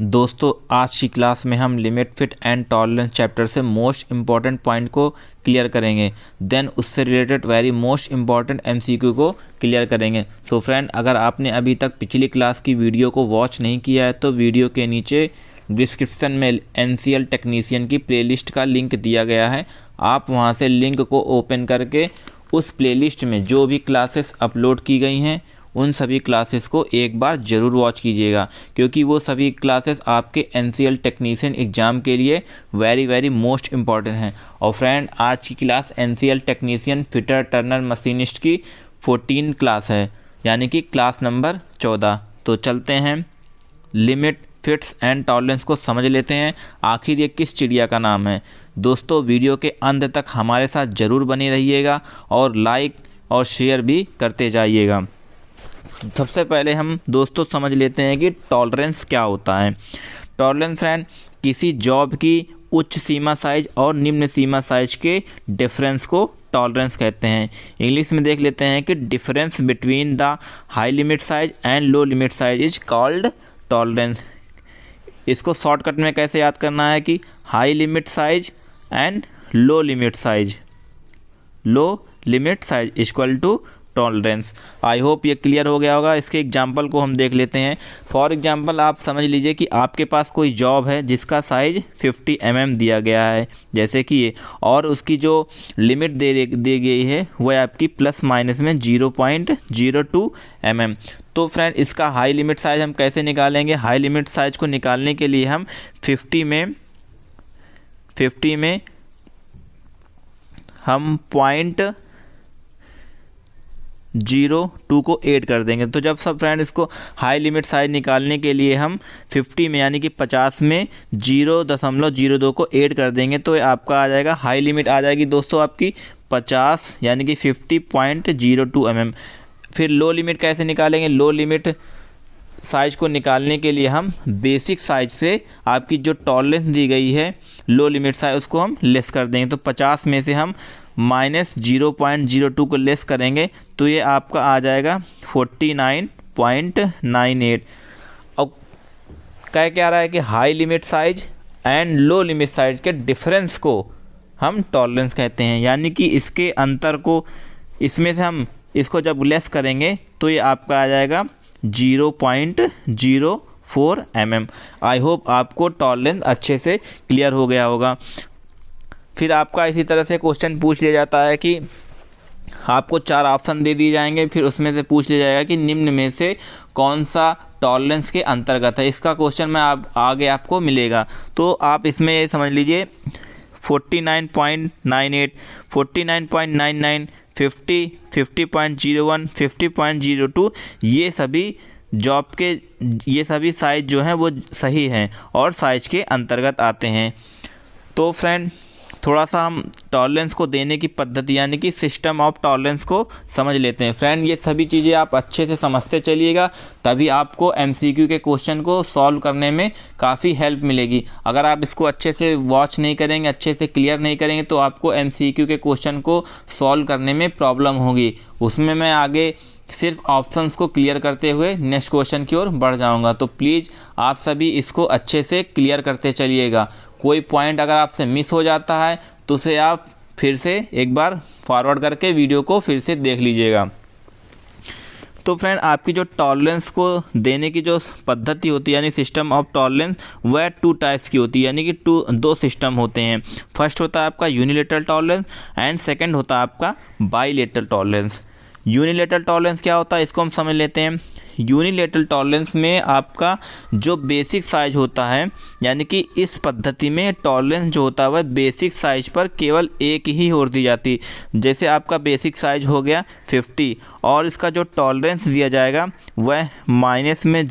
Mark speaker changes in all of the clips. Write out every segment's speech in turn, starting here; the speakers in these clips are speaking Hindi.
Speaker 1: दोस्तों आज की क्लास में हम limit fit and tolerance chapter से मोस्ट इंपॉर्टेंट पॉइंट को क्लियर करेंगे देन उससे related very most important MCQ को क्लियर करेंगे सो so फ्रेंड अगर आपने अभी तक पिछली क्लास की वीडियो को वॉच नहीं किया है तो वीडियो के नीचे डिस्क्रिप्शन में एन टेक्नीसियन की प्ले का लिंक दिया गया है आप वहाँ से लिंक को ओपन करके उस प्ले में जो भी क्लासेस अपलोड की गई हैं उन सभी क्लासेस को एक बार ज़रूर वॉच कीजिएगा क्योंकि वो सभी क्लासेस आपके एन सी टेक्नीशियन एग्ज़ाम के लिए वेरी वेरी मोस्ट इंपॉर्टेंट हैं और फ्रेंड आज की class N C technician fitter turner machinist की फोर्टीन क्लास है यानी कि क्लास नंबर चौदह तो चलते हैं लिमिट फिट्स एंड टॉलरेंस को समझ लेते हैं आखिर ये किस चिड़िया का नाम है दोस्तों वीडियो के अंत तक हमारे साथ ज़रूर बने रहिएगा और लाइक और शेयर भी करते जाइएगा सबसे पहले हम दोस्तों समझ लेते हैं कि टॉलरेंस क्या होता है टॉलरेंस एंड किसी जॉब की उच्च सीमा साइज और निम्न सीमा साइज के डिफरेंस को टॉलरेंस कहते हैं इंग्लिश में देख लेते हैं कि difference between the high limit size and low limit size is called tolerance इसको शॉर्टकट में कैसे याद करना है कि high limit size and low limit size low limit size equal to tolerance I hope ये क्लियर हो गया होगा इसके एग्जाम्पल को हम देख लेते हैं फॉर एग्ज़ाम्पल आप समझ लीजिए कि आपके पास कोई जॉब है जिसका साइज़ 50 एम mm दिया गया है जैसे कि ये और उसकी जो लिमिट दे दी गई है वह आपकी प्लस माइनस में zero point zero two M M तो फ्रेंड इसका हाई लिमिट साइज़ हम कैसे निकालेंगे हाई लिमिट साइज़ को निकालने के लिए हम फिफ्टी में फिफ्टी में हम पॉइंट जीरो टू को एड कर देंगे तो जब सब फ्रेंड इसको हाई लिमिट साइज निकालने के लिए हम फिफ्टी में यानी कि पचास में जीरो दशमलव जीरो दो को एड कर देंगे तो आपका आ जाएगा हाई लिमिट आ जाएगी दोस्तों आपकी पचास यानी कि fifty point zero two M M फिर लो लिमिट कैसे निकालेंगे लो लिमिट साइज को निकालने के लिए हम बेसिक साइज से आपकी जो टॉलरेंस दी गई है लो लिमिट साइज उसको हम लेस कर देंगे तो पचास में से हम minus zero point zero two को लेस करेंगे तो ये आपका आ जाएगा forty nine point nine eight और क्या क्या आ रहा है कि high limit size and low limit size के डिफरेंस को हम टॉलरेंस कहते हैं यानी कि इसके अंतर को इसमें से हम इसको जब लेस करेंगे तो ये आपका आ जाएगा zero point zero four M M I hope आपको टॉलरेंस अच्छे से क्लियर हो गया होगा फिर आपका इसी तरह से क्वेश्चन पूछ लिया जाता है कि आपको चार ऑप्शन दे दिए जाएंगे फिर उसमें से पूछ लिया जाएगा कि निम्न में से कौन सा टॉलरेंस के अंतर्गत है इसका क्वेश्चन मैं आप आगे आपको मिलेगा तो आप इसमें ये समझ लीजिए 49.98, 49.99, 50, 50.01, 50.02 ये सभी जॉब के ये सभी साइज जो हैं वो सही हैं और साइज के अंतर्गत आते हैं तो फ्रेंड थोड़ा सा हम टॉलरेंस को देने की पद्धति यानी कि सिस्टम ऑफ टॉलरेंस को समझ लेते हैं फ्रेंड ये सभी चीज़ें आप अच्छे से समझते चलिएगा तभी आपको एम के क्वेश्चन को सॉल्व करने में काफ़ी हेल्प मिलेगी अगर आप इसको अच्छे से वॉच नहीं करेंगे अच्छे से क्लियर नहीं करेंगे तो आपको एम के क्वेश्चन को सॉल्व करने में प्रॉब्लम होगी उसमें मैं आगे सिर्फ ऑप्शंस को क्लियर करते हुए नेक्स्ट क्वेश्चन की ओर बढ़ जाऊंगा तो प्लीज़ आप सभी इसको अच्छे से क्लियर करते चलिएगा कोई पॉइंट अगर आपसे मिस हो जाता है तो उसे आप फिर से एक बार फॉरवर्ड करके वीडियो को फिर से देख लीजिएगा तो फ्रेंड आपकी जो टॉलरेंस को देने की जो पद्धति होती है यानी सिस्टम ऑफ टॉलरेंस वह टू टाइप्स की होती है यानी कि टू दो सिस्टम होते हैं फर्स्ट होता है आपका यूनिलेटरल टॉलरेंस एंड सेकंड होता है आपका बाईलेटरल टॉलरेंस यूनिलेटरल टॉलरेंस क्या होता है इसको हम समझ लेते हैं यूनिलेटरल टॉलरेंस में आपका जो बेसिक साइज होता है यानी कि इस पद्धति में टॉलरेंस जो होता है वह बेसिक साइज पर केवल एक ही और दी जाती जैसे आपका बेसिक साइज हो गया 50 और इसका जो टॉलरेंस दिया जाएगा वह माइनस में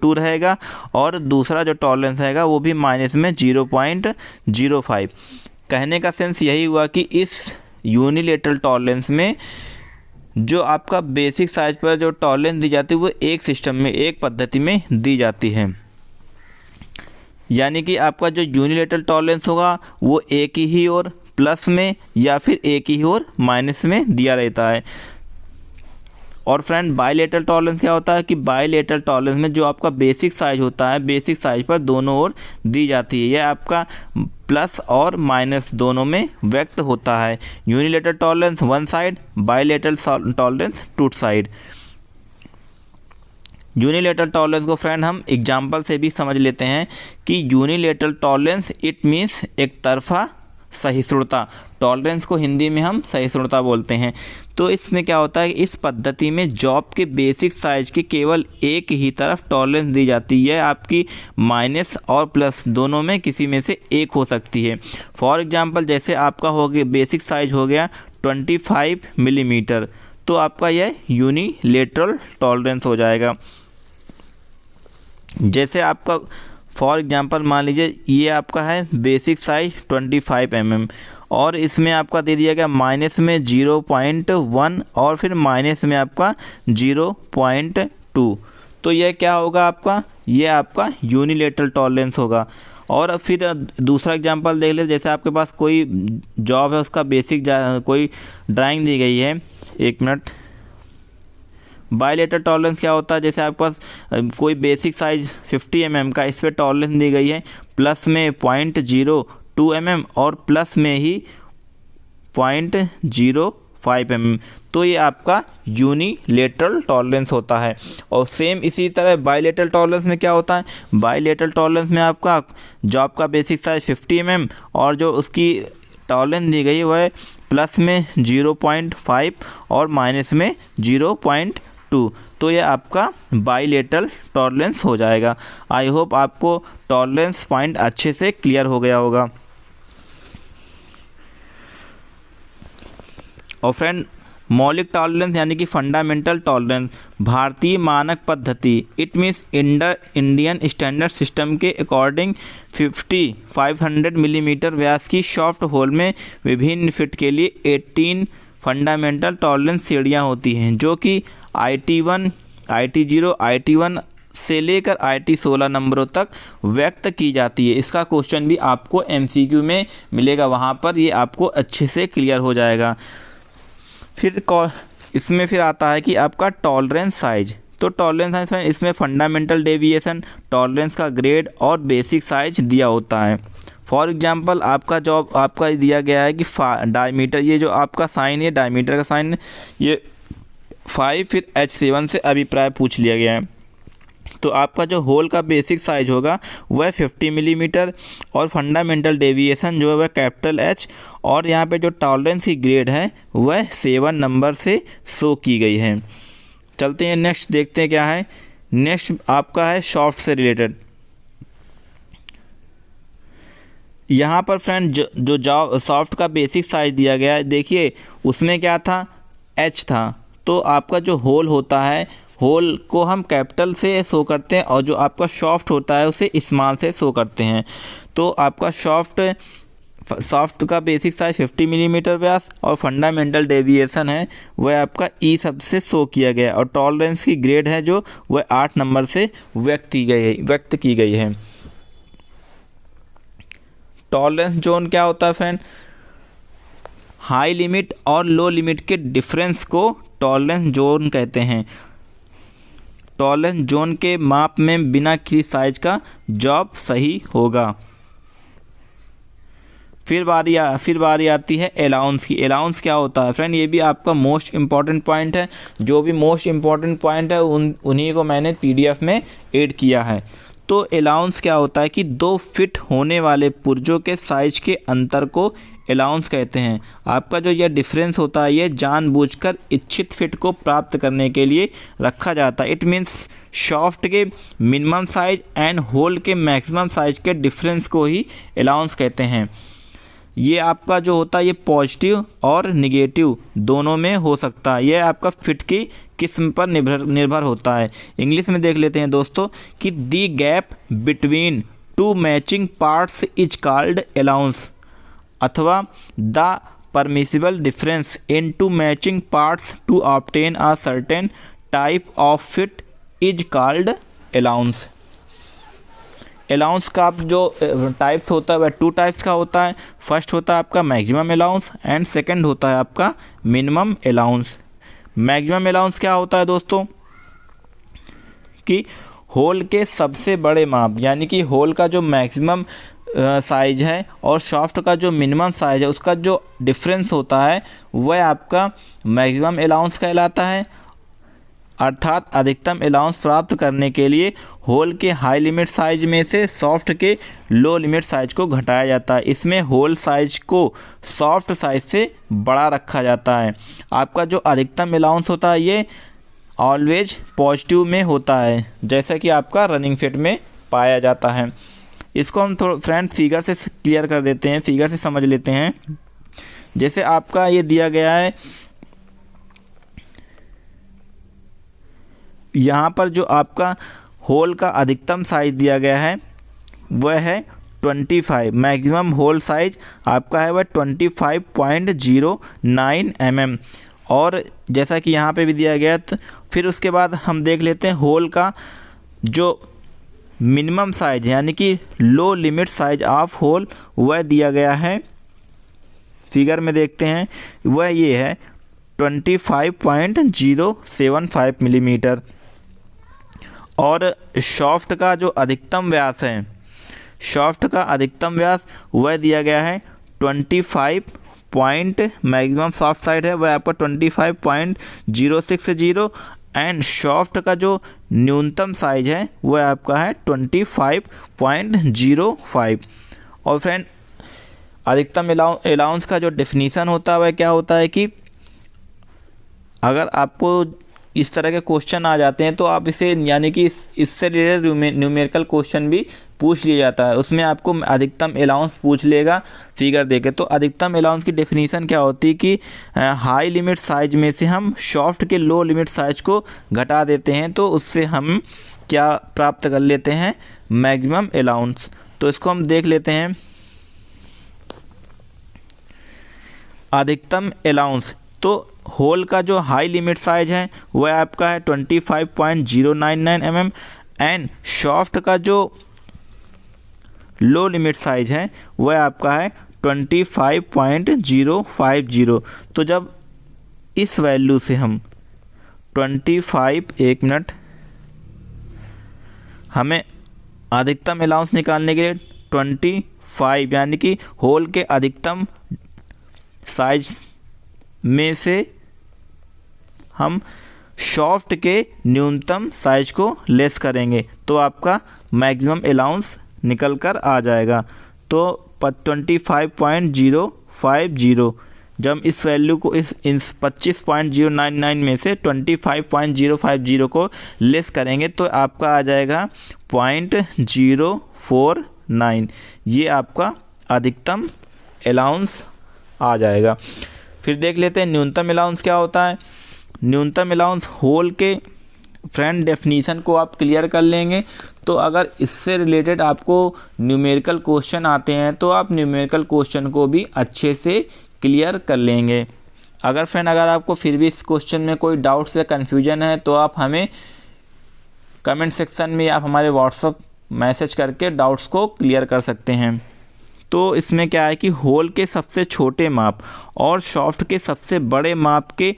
Speaker 1: टू रहेगा और दूसरा जो टॉलरेंस रहेगा वो भी माइनस में फाइव कहने का सेंस यही हुआ कि इस यूनिलेटरल टॉलरेंस में जो आपका बेसिक साइज पर जो टॉलरेंस दी जाती है वो एक सिस्टम में एक पद्धति में दी जाती है यानी कि आपका जो यूनिलेटरल टॉलरेंस होगा वो एक ही और प्लस में या फिर एक ही और माइनस में दिया रहता है और फ्रेंड बायलेटरल टॉलरेंस क्या होता है कि बायलेटरल टॉलरेंस में जो आपका बेसिक साइज होता है बेसिक साइज पर दोनों ओर दी जाती है यह आपका प्लस और माइनस दोनों में व्यक्त होता है unilateral tolerance one side bilateral tolerance two side unilateral tolerance को फ्रेंड हम एग्जाम्पल से भी समझ लेते हैं कि यूनिलेटर टॉलरेंस इट मीन्स एक तरफा सहिष्णुता टॉलरेंस को हिंदी में हम सहिष्णुता बोलते हैं तो इसमें क्या होता है इस पद्धति में जॉब के बेसिक साइज के केवल एक ही तरफ टॉलरेंस दी जाती है आपकी माइनस और प्लस दोनों में किसी में से एक हो सकती है फॉर एग्ज़ाम्पल जैसे आपका हो गया बेसिक साइज हो गया ट्वेंटी फाइव मिलीमीटर तो आपका यह यूनिलेटरल टॉलरेंस हो जाएगा जैसे आपका फॉर एग्ज़ाम्पल मान लीजिए ये आपका है basic size twenty five mm. और इसमें आपका दे दिया गया माइनस में जीरो पॉइंट वन और फिर माइनस में आपका जीरो पॉइंट टू तो यह क्या होगा आपका यह आपका यूनिलेटरल टॉलरेंस होगा और फिर दूसरा एग्जांपल देख ले जैसे आपके पास कोई जॉब है उसका बेसिक कोई ड्राइंग दी गई है एक मिनट बायलेटर टॉलरेंस क्या होता है जैसे आपके पास कोई बेसिक साइज 50 एम mm का इस पर टॉलरेंस दी गई है प्लस में point zero two M M और प्लस में ही पॉइंट जीरो फाइव एम तो ये आपका यूनिलेटरल टॉलरेंस होता है और सेम इसी तरह बाईलेटरल टॉलरेंस में क्या होता है बाईलेटरल टॉलरेंस में आपका जो आपका basic size fifty M M और जो उसकी टॉलरेंस दी गई वह प्लस में जीरो पॉइंट फाइव और माइनस में जीरो पॉइंट टू तो ये आपका बाईलेटरल टॉलरेंस हो जाएगा आई होप आपको टॉलरेंस पॉइंट अच्छे से क्लियर हो गया होगा और फ्रेंड मौलिक टॉलरेंस यानी कि फंडामेंटल टॉलरेंस भारतीय मानक पद्धति इट मीन्स इंडर इंडियन स्टैंडर्ड सिस्टम के अकॉर्डिंग 50 500 मिलीमीटर mm व्यास की सॉफ्ट होल में विभिन्न फिट के लिए 18 फंडामेंटल टॉलरेंस सीढ़ियाँ होती हैं जो कि I T one I T zero I T one से लेकर आई टी सोलह नंबरों तक व्यक्त की जाती है इसका क्वेश्चन भी आपको एम सी क्यू में मिलेगा वहाँ पर ये आपको अच्छे से क्लियर हो जाएगा फिर इसमें फिर आता है कि आपका टॉलरेंस साइज तो टॉलरेंस साइज फ्रेंड इसमें फंडामेंटल डेविएशन टॉलरेंस का ग्रेड और बेसिक साइज दिया होता है फॉर एग्जाम्पल आपका जॉब आपका दिया गया है कि डायमीटर ये जो आपका साइन है डायमीटर का साइन ये फाइव फिर एच सेवन से अभिप्राय पूछ लिया गया है तो आपका जो होल का बेसिक साइज होगा वह 50 मिलीमीटर mm और फंडामेंटल डेविएशन जो है वह कैपिटल एच और यहाँ पे जो टॉलरेंस की ग्रेड है वह सेवन नंबर से शो की गई है चलते हैं नेक्स्ट देखते हैं क्या है नेक्स्ट आपका है सॉफ्ट से रिलेटेड यहाँ पर फ्रेंड जो जो सॉफ्ट का बेसिक साइज दिया गया है देखिए उसमें क्या था एच था तो आपका जो होल होता है होल को हम कैपिटल से शो करते हैं और जो आपका सॉफ्ट होता है उसे इस्माल से शो करते हैं तो आपका सॉफ्ट सॉफ्ट का बेसिक साइज 50 मिलीमीटर mm व्यास और फंडामेंटल डेविएशन है वह आपका ई e सबसे शो किया गया और टॉलरेंस की ग्रेड है जो वह आठ नंबर से व्यक्त की गई है व्यक्त की गई है टॉलरेंस जोन क्या होता है फ्रेंड हाई लिमिट और लो लिमिट के डिफरेंस को टॉलरेंस जोन कहते हैं टॉलेंस जोन के माप में बिना किसी साइज का जॉब सही होगा फिर बारी आ, फिर बारी आती है अलाउंस की अलाउंस क्या होता है फ्रेंड ये भी आपका मोस्ट इम्पॉर्टेंट पॉइंट है जो भी मोस्ट इम्पॉर्टेंट पॉइंट है उन उन्हीं को मैंने पीडीएफ में ऐड किया है तो अलाउंस क्या होता है कि दो फिट होने वाले पुर्जों के साइज के अंतर को अलाउंस कहते हैं आपका जो यह डिफरेंस होता है ये जानबूझकर इच्छित फिट को प्राप्त करने के लिए रखा जाता है इट मीन्स शॉफ्ट के मिनिमम साइज एंड होल के मैक्सिमम साइज के डिफरेंस को ही अलाउंस कहते हैं ये आपका जो होता है ये पॉजिटिव और निगेटिव दोनों में हो सकता है यह आपका फिट की किस्म पर निर्भर निर्भर होता है इंग्लिश में देख लेते हैं दोस्तों कि the gap between two matching parts is called allowance अथवा the permissible difference in two matching parts to obtain a certain type of fit is called allowance allowance का आप जो टाइप्स होता है वह टू टाइप्स का होता है फर्स्ट होता है आपका मैक्सिमम अलाउंस एंड सेकंड होता है आपका मिनिमम अलाउंस मैक्सिमम अलाउंस क्या होता है दोस्तों कि होल के सबसे बड़े माप यानी कि होल का जो मैक्सिमम साइज़ है और शाफ्ट का जो मिनिमम साइज़ है उसका जो डिफरेंस होता है वह आपका मैक्सिमम अलाउंस कहलाता है अर्थात अधिकतम अलाउंस प्राप्त करने के लिए होल के हाई लिमिट साइज में से सॉफ्ट के लो लिमिट साइज को घटाया जाता है इसमें होल साइज को सॉफ्ट साइज से बड़ा रखा जाता है आपका जो अधिकतम अलाउंस होता है ये ऑलवेज पॉजिटिव में होता है जैसा कि आपका रनिंग फिट में पाया जाता है इसको हम थोड़ा फ्रेंड फिगर से क्लियर कर देते हैं फिगर से समझ लेते हैं जैसे आपका ये दिया गया है यहाँ पर जो आपका होल का अधिकतम साइज दिया गया है वह है 25 मैक्सिमम होल साइज आपका है वह 25.09 mm और जैसा कि यहाँ पे भी दिया गया तो फिर उसके बाद हम देख लेते हैं होल का जो मिनिमम साइज यानी कि low limit size of hole वह दिया गया है फिगर में देखते हैं वह ये है 25.075 मिलीमीटर mm. और शॉफ्ट का जो अधिकतम व्यास है शॉफ्ट का अधिकतम व्यास वह दिया गया है 25 पॉइंट मैक्सिमम सॉफ्ट साइड है वह आपका 25.0660 एंड शॉफ्ट का जो न्यूनतम साइज है वो आपका है twenty five point zero five और फ्रेंड अधिकतम अलाउंस का जो डेफिनीसन होता है वह क्या होता है कि अगर आपको इस तरह के क्वेश्चन आ जाते हैं तो आप इसे यानी कि इससे रिलेटेड न्यूमेरिकल क्वेश्चन भी पूछ लिया जाता है उसमें आपको अधिकतम अलाउंस पूछ लेगा फिगर देके तो अधिकतम अलाउंस की डेफिनेशन क्या होती है कि हाई लिमिट साइज में से हम सॉफ्ट के लो लिमिट साइज को घटा देते हैं तो उससे हम क्या प्राप्त कर लेते हैं मैक्सिमम अलाउंस तो इसको हम देख लेते हैं अधिकतम अलाउंस तो होल का जो हाई लिमिट साइज है वह आपका है 25.099 फाइव mm एंड शॉफ्ट का जो लो लिमिट साइज है वह आपका है twenty five point zero five zero तो जब इस वैल्यू से हम ट्वेंटी फाइव एक मिनट हमें अधिकतम अलाउंस निकालने के लिए ट्वेंटी फाइव यानी कि होल के अधिकतम साइज में से हम शॉफ्ट के न्यूनतम साइज को लेस करेंगे तो आपका मैक्सिमम अलाउंस निकल कर आ जाएगा तो twenty five point zero five zero जब इस वैल्यू को इस इन पच्चीस पॉइंट जीरो नाइन नाइन में से twenty five point zero five zero को लेस करेंगे तो आपका आ जाएगा पॉइंट जीरो फोर नाइन ये आपका अधिकतम अलाउंस आ जाएगा फिर देख लेते हैं न्यूनतम अलाउंस क्या होता है न्यूनतम अलाउंस होल के फ्रेंड डेफिनीसन को आप क्लियर कर लेंगे तो अगर इससे रिलेटेड आपको न्यूमेरिकल क्वेश्चन आते हैं तो आप न्यूमेरिकल क्वेश्चन को भी अच्छे से क्लियर कर लेंगे अगर फ्रेंड अगर आपको फिर भी इस क्वेश्चन में कोई डाउट्स या कन्फ्यूजन है तो आप हमें कमेंट सेक्शन में आप हमारे व्हाट्सअप मैसेज करके डाउट्स को क्लियर कर सकते हैं तो इसमें क्या है कि होल के सबसे छोटे माप और सॉफ्ट के सबसे बड़े माप के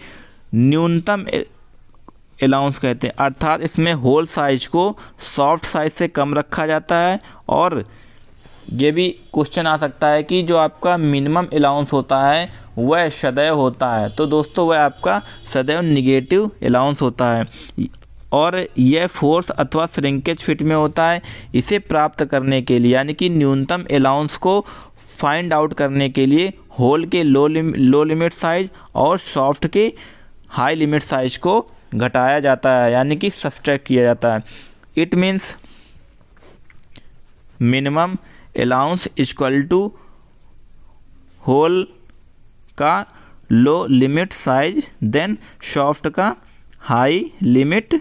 Speaker 1: न्यूनतम अलाउंस कहते हैं अर्थात इसमें होल साइज को सॉफ्ट साइज से कम रखा जाता है और ये भी क्वेश्चन आ सकता है कि जो आपका मिनिमम अलाउंस होता है वह सदैव होता है तो दोस्तों वह आपका सदैव निगेटिव अलाउंस होता है और यह फोर्स अथवा श्रिंकेज फिट में होता है इसे प्राप्त करने के लिए यानी कि न्यूनतम अलाउंस को फाइंड आउट करने के लिए होल के लो लिम, लो लिमिट साइज और सॉफ्ट के हाई लिमिट साइज को घटाया जाता है यानी कि सब्सट्रैक्ट किया जाता है it means minimum allowance equal to hole का low limit size then shaft का हाई लिमिट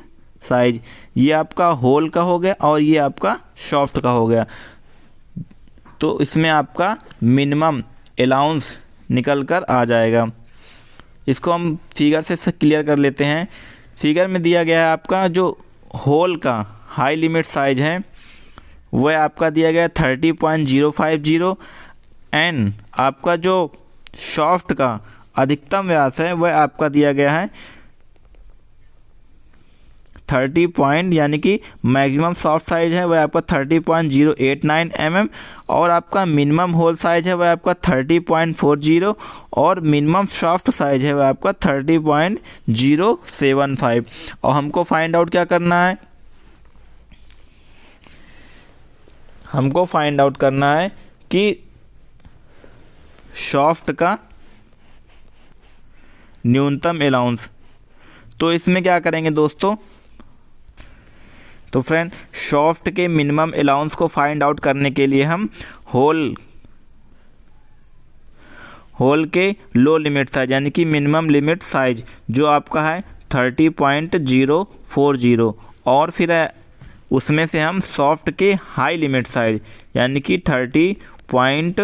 Speaker 1: साइज ये आपका होल का हो गया और ये आपका सॉफ्ट का हो गया तो इसमें आपका मिनिमम अलाउंस निकल कर आ जाएगा इसको हम फिगर से क्लियर कर लेते हैं फिगर में दिया गया है आपका जो होल का हाई लिमिट साइज है वह आपका दिया गया thirty point zero five zero and आपका जो शॉफ्ट का अधिकतम व्यास है वह आपका दिया गया है थर्टी पॉइंट यानी कि मैक्सिमम सॉफ्ट साइज है वह आपका thirty point zero eight nine M M और आपका मिनिमम होल साइज है वह आपका थर्टी पॉइंट फोर जीरो और मिनिमम सॉफ्ट साइज है वह आपका thirty point zero seven five और हमको फाइंड आउट क्या करना है हमको फाइंड आउट करना है कि सॉफ्ट का न्यूनतम अलाउंस तो इसमें क्या करेंगे दोस्तों तो फ्रेंड शॉफ्ट के मिनिमम अलाउंस को फाइंड आउट करने के लिए हम होल होल के लो लिमिट साइज यानी कि मिनिमम लिमिट साइज जो आपका है thirty point zero four zero और फिर उसमें से हम सॉफ्ट के हाई लिमिट साइज यानी कि thirty point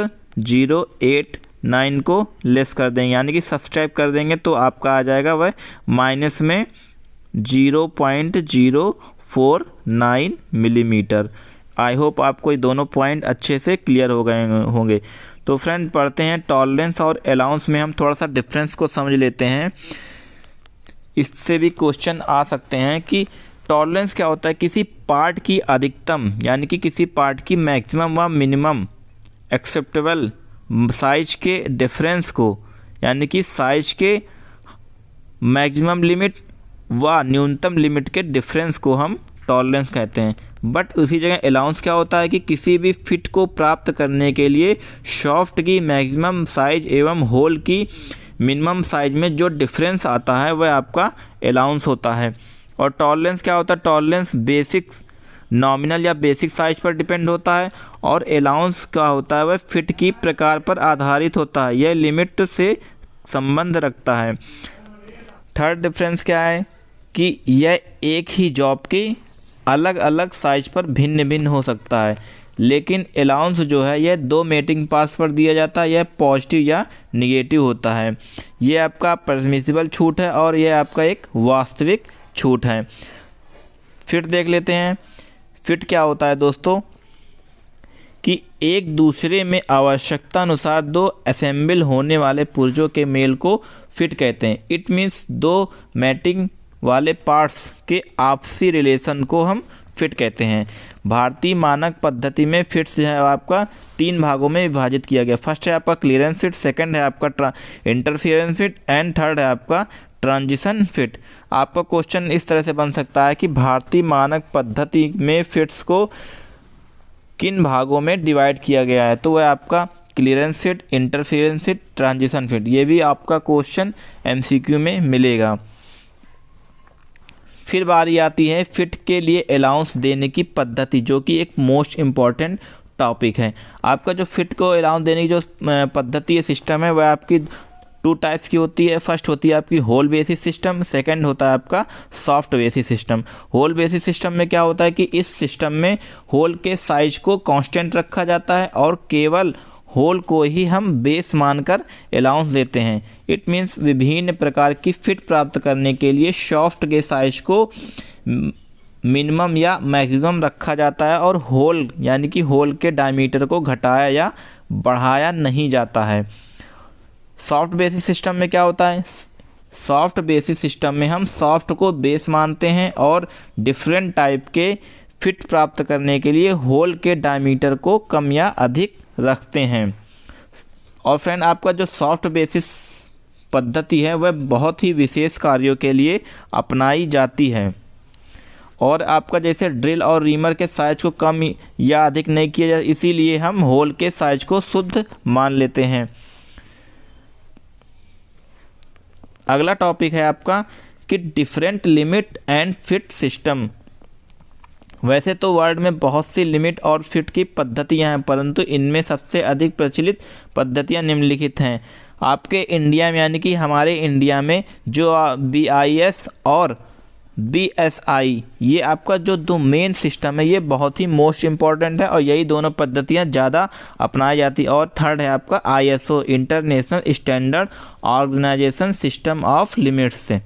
Speaker 1: zero eight nine को लेस कर देंगे यानी कि सब्सक्राइब कर देंगे तो आपका आ जाएगा वह माइनस में zero point zero four nine millimetre I hope आपको ये दोनों पॉइंट अच्छे से क्लियर हो गए होंगे तो फ्रेंड पढ़ते हैं टॉलरेंस और अलाउंस में हम थोड़ा सा डिफरेंस को समझ लेते हैं इससे भी क्वेश्चन आ सकते हैं कि टॉलरेंस क्या होता है किसी पार्ट की अधिकतम यानी कि किसी पार्ट की मैक्सिमम व मिनिमम एक्सेप्टेबल साइज के डिफरेंस को यानी कि साइज के मैक्सिमम लिमिट व न्यूनतम लिमिट के डिफरेंस को हम टॉलरेंस कहते हैं बट उसी जगह अलाउंस क्या होता है कि किसी भी फिट को प्राप्त करने के लिए शॉफ्ट की मैक्सिमम साइज एवं होल की मिनिमम साइज में जो डिफरेंस आता है वह आपका अलाउंस होता है और टॉलरेंस क्या होता है टॉलरेंस बेसिक नॉमिनल या बेसिक साइज पर डिपेंड होता है और अलाउंस का होता है वह फिट की प्रकार पर आधारित होता है यह लिमिट से संबंध रखता है थर्ड डिफरेंस क्या है कि यह एक ही जॉब की अलग अलग साइज पर भिन्न भिन्न हो सकता है लेकिन अलाउंस जो है यह दो मेटिंग पास पर दिया जाता है यह पॉजिटिव या निगेटिव होता है यह आपका परमिसिबल छूट है और यह आपका एक वास्तविक छूट है फिट देख लेते हैं फिट क्या होता है दोस्तों कि एक दूसरे में आवश्यकता अनुसार दो असेंबल होने वाले पुर्जों के मेल को फिट कहते हैं इट मीन्स दो मैटिंग वाले पार्ट्स के आपसी रिलेशन को हम फिट कहते हैं भारतीय मानक पद्धति में फिट्स जो है आपका तीन भागों में विभाजित किया गया फर्स्ट है आपका क्लियरेंस फिट सेकंड है आपका इंटरफियरेंस फिट एंड थर्ड है आपका ट्रांजिशन फिट आपका क्वेश्चन इस तरह से बन सकता है कि भारतीय मानक पद्धति में फिट्स को किन भागों में डिवाइड किया गया है तो वह आपका clearance fit interference fit transition fit ये भी आपका क्वेश्चन एमसीक्यू में मिलेगा फिर बारी आती है फिट के लिए अलाउंस देने की पद्धति जो कि एक मोस्ट इम्पॉर्टेंट टॉपिक है आपका जो फिट को अलाउंस देने की जो पद्धति है सिस्टम है वह आपकी टू टाइप्स की होती है फर्स्ट होती है आपकी होल बेसिस सिस्टम सेकंड होता है आपका shaft basis system hole basis system में क्या होता है कि इस सिस्टम में होल के साइज को कांस्टेंट रखा जाता है और केवल होल को ही हम बेस मानकर अलाउंस देते हैं इट मीन्स विभिन्न प्रकार की फिट प्राप्त करने के लिए सॉफ्ट के साइज को मिनिमम या मैक्सिमम रखा जाता है और होल यानी कि होल के डायमीटर को घटाया या बढ़ाया नहीं जाता है सॉफ्ट बेसिस सिस्टम में क्या होता है सॉफ्ट बेसिस सिस्टम में हम सॉफ्ट को बेस मानते हैं और डिफरेंट टाइप के फिट प्राप्त करने के लिए होल के डायमीटर को कम या अधिक रखते हैं और फ्रेंड आपका जो सॉफ्ट बेसिस पद्धति है वह बहुत ही विशेष कार्यों के लिए अपनाई जाती है और आपका जैसे ड्रिल और रीमर के साइज को कम या अधिक नहीं किया जाता इसीलिए हम होल के साइज को शुद्ध मान लेते हैं अगला टॉपिक है आपका कि different limit and fit system वैसे तो वर्ल्ड में बहुत सी लिमिट और फिट की पद्धतियाँ हैं परंतु इनमें सबसे अधिक प्रचलित पद्धतियाँ निम्नलिखित हैं आपके इंडिया में यानी कि हमारे इंडिया में जो बी आई एस और बी एस आई ये आपका जो दो मेन सिस्टम है ये बहुत ही मोस्ट इम्पॉर्टेंट है और यही दोनों पद्धतियाँ ज़्यादा अपनाई जाती और थर्ड है आपका I S O international standard organisation system of limits से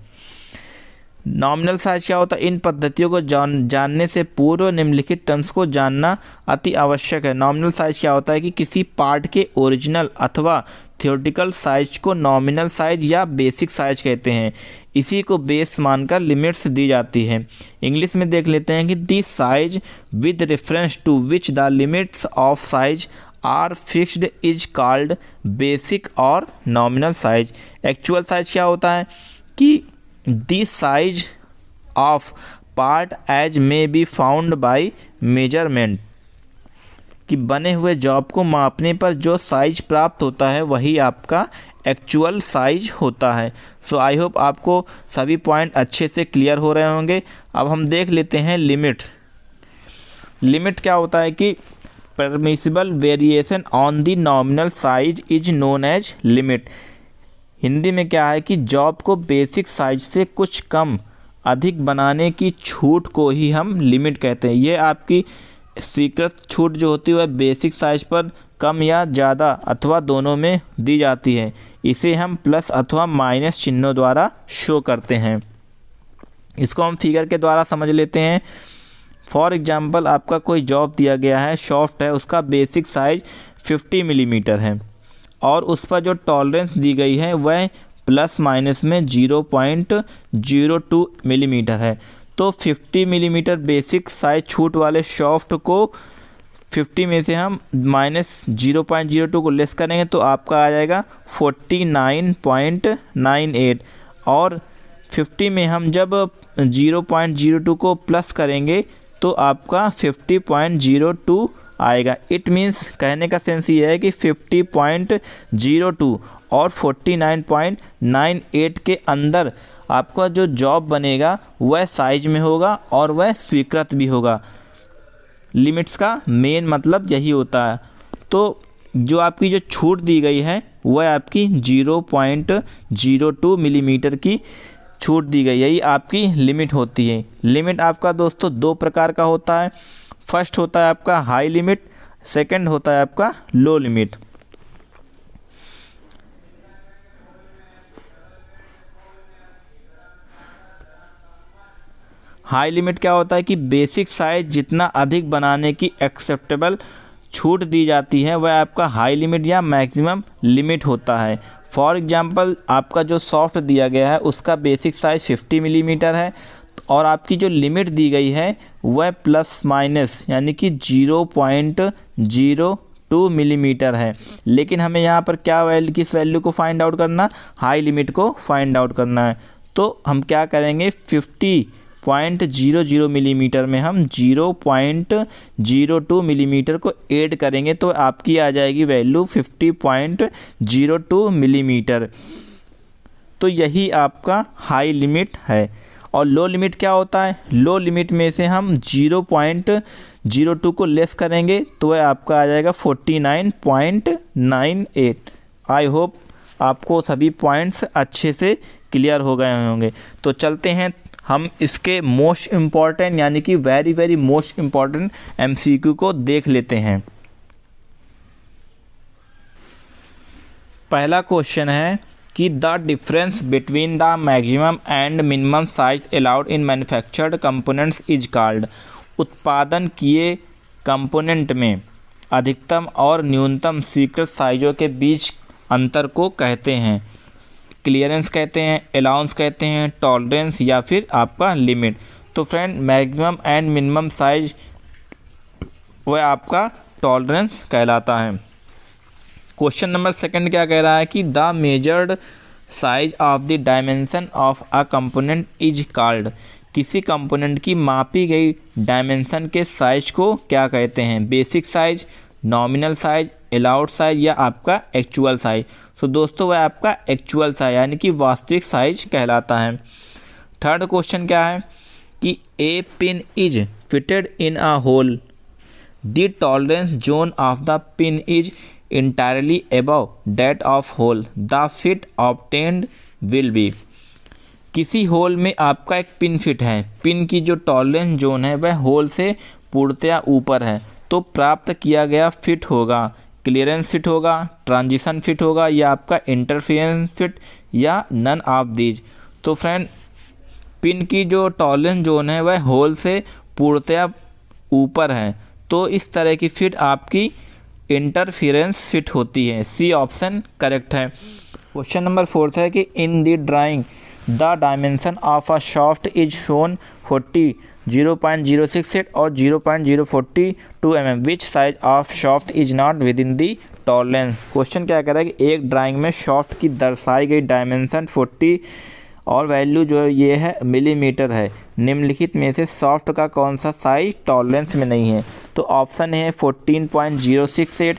Speaker 1: नॉमिनल साइज क्या होता है इन पद्धतियों को जान जानने से पूर्व निम्नलिखित टर्म्स को जानना अति आवश्यक है नॉमिनल साइज क्या होता है कि किसी पार्ट के ओरिजिनल अथवा थियोटिकल साइज को नॉमिनल साइज या बेसिक साइज कहते हैं इसी को बेस मानकर लिमिट्स दी जाती है इंग्लिश में देख लेते हैं कि the size with reference to which the limits of size are fixed is called basic और नॉमिनल साइज एक्चुअल साइज क्या होता है कि the size of part as may be found by measurement कि बने हुए जॉब को मापने पर जो साइज प्राप्त होता है वही आपका एक्चुअल साइज होता है सो आई होप आपको सभी पॉइंट अच्छे से क्लियर हो रहे होंगे अब हम देख लेते हैं लिमिट्स लिमिट क्या होता है कि permissible variation on the nominal size is known as limit Hindi में क्या है कि जॉब को बेसिक साइज से कुछ कम अधिक बनाने की छूट को ही हम लिमिट कहते हैं ये आपकी सीक्रेट छूट जो होती है बेसिक साइज पर कम या ज़्यादा अथवा दोनों में दी जाती है इसे हम प्लस अथवा माइनस चिन्हों द्वारा शो करते हैं इसको हम फिगर के द्वारा समझ लेते हैं फॉर एग्ज़ाम्पल आपका कोई जॉब दिया गया है सॉफ्ट है उसका बेसिक साइज 50 मिलीमीटर mm है और उस पर जो टॉलरेंस दी गई है वह प्लस माइनस में zero point zero two millimetre है तो 50 मिलीमीटर बेसिक साइज छूट वाले शॉफ्ट को 50 में से हम minus zero point zero two को लेस करेंगे तो आपका आ जाएगा 49.98 और 50 में हम जब 0.02 को प्लस करेंगे तो आपका 50.02 आएगा इट मीन्स कहने का सेंस ये है कि 50.02 और 49.98 के अंदर आपका जो जॉब बनेगा वह साइज में होगा और वह स्वीकृत भी होगा लिमिट्स का मेन मतलब यही होता है तो जो आपकी जो छूट दी गई है वह आपकी 0.02 मिलीमीटर mm की छूट दी गई यही आपकी लिमिट होती है लिमिट आपका दोस्तों दो प्रकार का होता है फर्स्ट होता है आपका हाई लिमिट सेकंड होता है आपका लो लिमिट हाई लिमिट क्या होता है कि बेसिक साइज जितना अधिक बनाने की एक्सेप्टेबल छूट दी जाती है वह आपका हाई लिमिट या मैक्सिमम लिमिट होता है फॉर एग्जांपल आपका जो सॉफ्ट दिया गया है उसका बेसिक साइज़ 50 मिलीमीटर mm है और आपकी जो लिमिट दी गई है वह प्लस माइनस यानी कि zero point zero two millimetre है लेकिन हमें यहाँ पर क्या वैल्यू किस वैल्यू को फाइंड आउट करना हाई लिमिट को फाइंड आउट करना है तो हम क्या करेंगे fifty point zero zero millimetre में हम zero point zero two millimetre को ऐड करेंगे तो आपकी आ जाएगी value fifty point zero two millimetre तो यही आपका हाई लिमिट है और लो लिमिट क्या होता है लो लिमिट में से हम जीरो पॉइंट जीरो टू को लेस करेंगे तो वह आपका आ जाएगा forty nine point nine eight I hope आपको सभी पॉइंट्स अच्छे से क्लियर हो गए होंगे तो चलते हैं हम इसके मोस्ट इम्पॉर्टेंट यानी कि very very most important Q को देख लेते हैं पहला क्वेश्चन है कि the difference between the maximum and minimum size allowed in manufactured components is called उत्पादन किए कंपोनेंट में अधिकतम और न्यूनतम स्वीकृत साइजों के बीच अंतर को कहते हैं क्लियरेंस कहते हैं अलाउंस कहते हैं टॉलरेंस या फिर आपका लिमिट तो friend maximum and minimum size वह आपका टॉलरेंस कहलाता है क्वेश्चन नंबर सेकंड क्या कह रहा है कि the measured size of the dimension of a component is called किसी कंपोनेंट की मापी गई डायमेंसन के साइज को क्या कहते हैं basic size nominal size allowed size या आपका एक्चुअल साइज तो दोस्तों वह आपका एक्चुअल साइज यानी कि वास्तविक साइज कहलाता है थर्ड क्वेश्चन क्या है कि a pin is fitted in a hole the tolerance zone of the pin is entirely above that of hole the fit obtained will be किसी होल में आपका एक पिन फिट है पिन की जो टॉलरेंस जोन है वह होल से पूर्णतया ऊपर है तो प्राप्त किया गया फिट होगा क्लियरेंस फिट होगा ट्रांजिशन फिट होगा या आपका इंटरफेरेंस फिट या नन ऑफ दीज तो फ्रेंड पिन की जो टॉलरेंस जोन है वह होल से पूर्णतया ऊपर है तो इस तरह की फिट आपकी इंटरफियरेंस फिट होती है सी ऑप्शन करेक्ट है क्वेश्चन नंबर फोर्थ है कि in the drawing the dimension of a shaft is shown forty zero point zero six eight और zero point zero forty two M M which size of shaft is not within the tolerance question क्या कह रहा है कि एक ड्राइंग में शॉफ्ट की दर्शाई गई डायमेंसन फोर्टी और वैल्यू जो ये है मिलीमीटर है निम्नलिखित में से सॉफ्ट का कौन सा साइज टॉलरेंस में नहीं है तो ऑप्शन है fourteen point zero six eight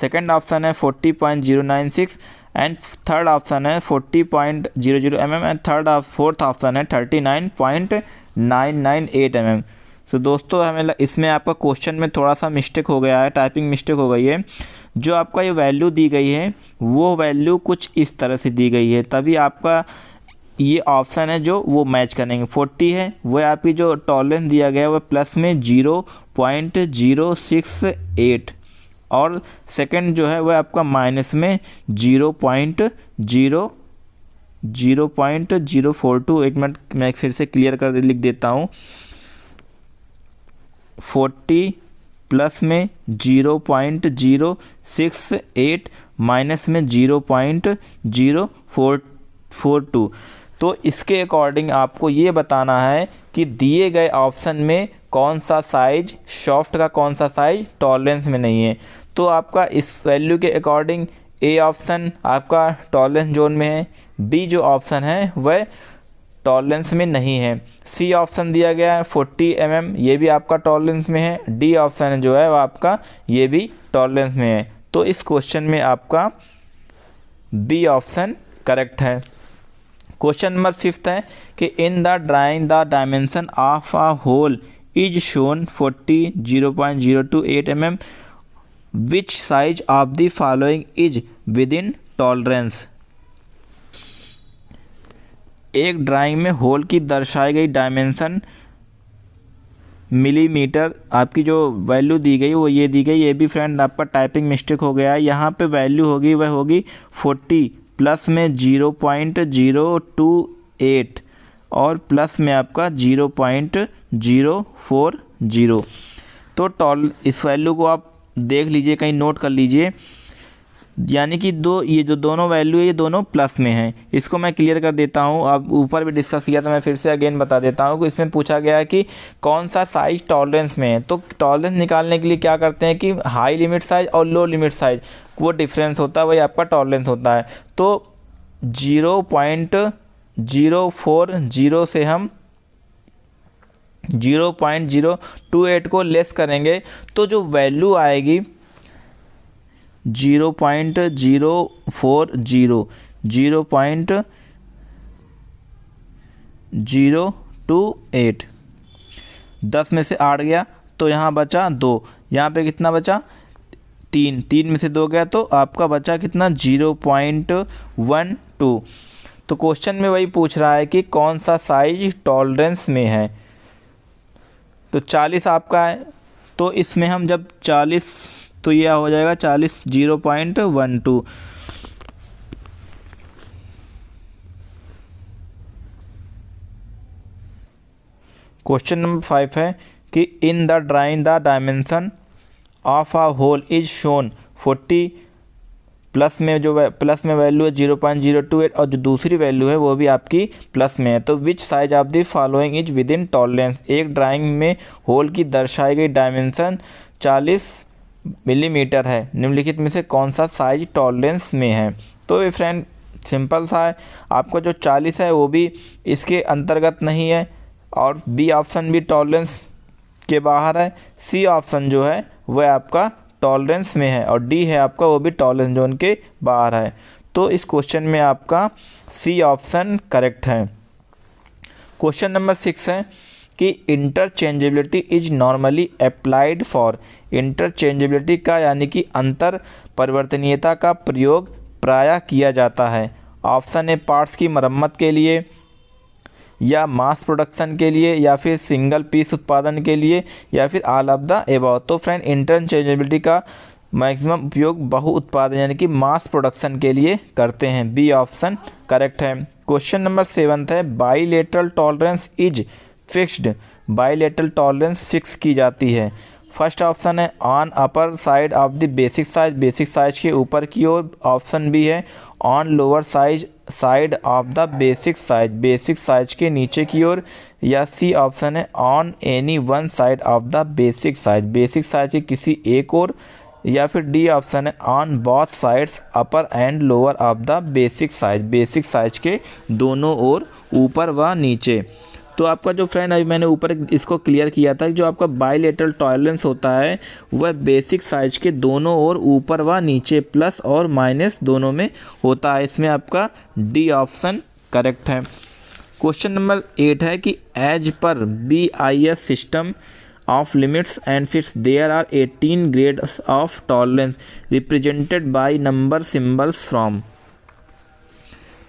Speaker 1: second option है forty point zero nine six and third option है forty point zero zero M M and third fourth option है thirty nine point nine nine eight M M तो दोस्तों हमें इसमें आपका क्वेश्चन में थोड़ा सा मिस्टेक हो गया है टाइपिंग मिस्टेक हो गई है जो आपका ये वैल्यू दी गई है वो वैल्यू कुछ इस तरह से दी गई है तभी आपका ये ऑप्शन है जो वो मैच करेंगे फोर्टी है वह आपकी जो टॉलरेंस दिया गया है वह प्लस में zero point zero six eight और सेकंड जो है वह आपका माइनस में zero point zero zero point zero four two एक मिनट मैं फिर से क्लियर कर लिख देता हूँ फोर्टी प्लस में zero point zero six eight minus में zero point zero four four two तो इसके अकॉर्डिंग आपको ये बताना है कि दिए गए ऑप्शन में कौन सा साइज शॉफ्ट का कौन सा साइज टॉलरेंस में नहीं है तो आपका इस वैल्यू के अकॉर्डिंग ए ऑप्शन आपका टॉलरेंस जोन में है बी जो ऑप्शन है वह टॉलरेंस में नहीं है सी ऑप्शन दिया गया है फोर्टी एम mm, ये भी आपका टॉलरेंस में है डी ऑप्शन जो है वह आपका ये भी टॉलरेंस में है तो इस क्वेश्चन में आपका बी ऑप्शन करेक्ट है क्वेश्चन नंबर फिफ्थ है कि in the drawing the dimension of a hole is shown forty zero point zero two eight M M which size of the following is within tolerance एक ड्राइंग में होल की दर्शाई गई डायमेंशन मिलीमीटर आपकी जो वैल्यू दी गई वो ये दी गई ये भी फ्रेंड आपका टाइपिंग मिस्टेक हो गया है यहाँ पे वैल्यू होगी वह होगी फोर्टी प्लस में zero point zero two eight और प्लस में आपका zero point zero four zero तो टॉल इस वैल्यू को आप देख लीजिए कहीं नोट कर लीजिए यानी कि दो ये जो दोनों वैल्यू है ये दोनों प्लस में हैं इसको मैं क्लियर कर देता हूँ अब ऊपर भी डिस्कस किया था मैं फिर से अगेन बता देता हूँ कि इसमें पूछा गया है कि कौन सा साइज़ टॉलरेंस में है तो टॉलरेंस निकालने के लिए क्या करते हैं कि हाई लिमिट साइज़ और लो लिमिट साइज़ वो डिफरेंस होता है वही आपका टॉलरेंस होता है तो zero point zero four zero से हम zero point zero two eight को लेस करेंगे तो जो वैल्यू आएगी zero point zero four zero zero point zero two eight दस में से आठ गया तो यहाँ बचा दो यहाँ पे कितना बचा तीन तीन में से दो गया तो आपका बचा कितना जीरो पॉइंट वन टू तो क्वेश्चन में वही पूछ रहा है कि कौन सा साइज टॉलरेंस में है तो चालीस आपका है तो इसमें हम जब चालीस तो यह हो जाएगा चालीस zero point one two question number five है कि in the drawing the dimension of a hole is shown forty plus में जो प्लस में वैल्यू है zero point zero two eight और जो दूसरी वैल्यू है वो भी आपकी प्लस में है तो which size of the following is within tolerance एक ड्राइंग में होल की दर्शाई गई डायमेंशन चालीस मिलीमीटर है निम्नलिखित में से कौन सा साइज टॉलरेंस में है तो ये फ्रेंड सिंपल सा है आपका जो चालीस है वो भी इसके अंतर्गत नहीं है और बी ऑप्शन भी टॉलरेंस के बाहर है सी ऑप्शन जो है वह आपका टॉलरेंस में है और डी है आपका वो भी टॉलरेंस जोन के बाहर है तो इस क्वेश्चन में आपका सी ऑप्शन करेक्ट है क्वेश्चन नंबर सिक्स है कि interchangeability is normally applied for interchangeability का यानी कि अंतर परिवर्तनीयता का प्रयोग प्रायः किया जाता है ऑप्शन ए पार्ट्स की मरम्मत के लिए या मास प्रोडक्शन के लिए या फिर सिंगल पीस उत्पादन के लिए या फिर आल ऑफ द एबाव तो फ्रेंड इंटरचेंजेबिलिटी का मैक्सिमम उपयोग बहु उत्पादन यानी कि मास प्रोडक्शन के लिए करते हैं बी ऑप्शन करेक्ट है क्वेश्चन नंबर सेवन्थ है bilateral tolerance is fixed bilateral tolerance fix की जाती है फर्स्ट ऑप्शन है on upper side of the basic size basic size के ऊपर की ओर ऑप्शन बी है on lower size side of the basic size basic size के नीचे की ओर या सी ऑप्शन है on any one side of the basic size basic size के किसी एक और या फिर डी ऑप्शन है on both sides upper and lower of the basic size basic size के दोनों ओर ऊपर व नीचे तो आपका जो फ्रेंड अभी मैंने ऊपर इसको क्लियर किया था जो आपका बाईलेटरल टॉयलेंस होता है वह बेसिक साइज के दोनों और ऊपर व नीचे प्लस और माइनस दोनों में होता है इसमें आपका डी ऑप्शन करेक्ट है क्वेश्चन नंबर एट है कि as per B I S system of limits and fits there are eighteen grades of tolerance represented by number symbols from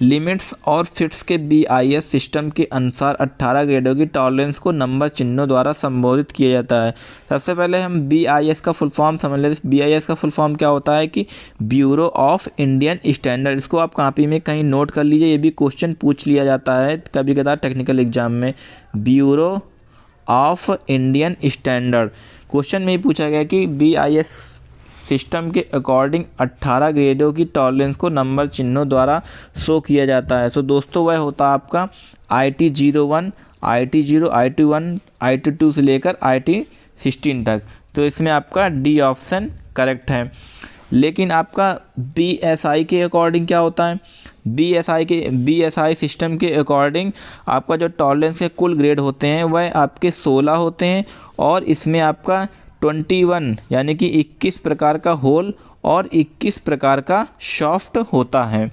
Speaker 1: limits और फिट्स के बीआईएस सिस्टम के अनुसार 18 ग्रेडों की टॉलरेंस को नंबर चिन्हों द्वारा संबोधित किया जाता है सबसे पहले हम बीआईएस का फुल फॉर्म समझ लेते बीआईएस का फुल फॉर्म क्या होता है कि ब्यूरो ऑफ इंडियन स्टैंडर्ड इसको आप कापी में कहीं नोट कर लीजिए ये भी क्वेश्चन पूछ लिया जाता है कभी कदार टेक्निकल एग्जाम में bureau of Indian standard question में ही पूछा गया कि बी आई एस सिस्टम के अकॉर्डिंग 18 ग्रेडों की टॉलरेंस को नंबर चिन्हों द्वारा शो किया जाता है तो दोस्तों वह होता है आपका I T zero one I T zero I T one I T two से लेकर आई टी सिक्सटीन तक तो इसमें आपका डी ऑप्शन करेक्ट है लेकिन आपका बी एस आई के अकॉर्डिंग क्या होता है बी एस आई के बी एस आई सिस्टम के अकॉर्डिंग आपका जो टॉलरेंस के कुल ग्रेड होते हैं वह आपके सोलह होते हैं और इसमें आपका ट्वेंटी वन यानी कि इक्कीस प्रकार का होल और इक्कीस प्रकार का शॉफ्ट होता है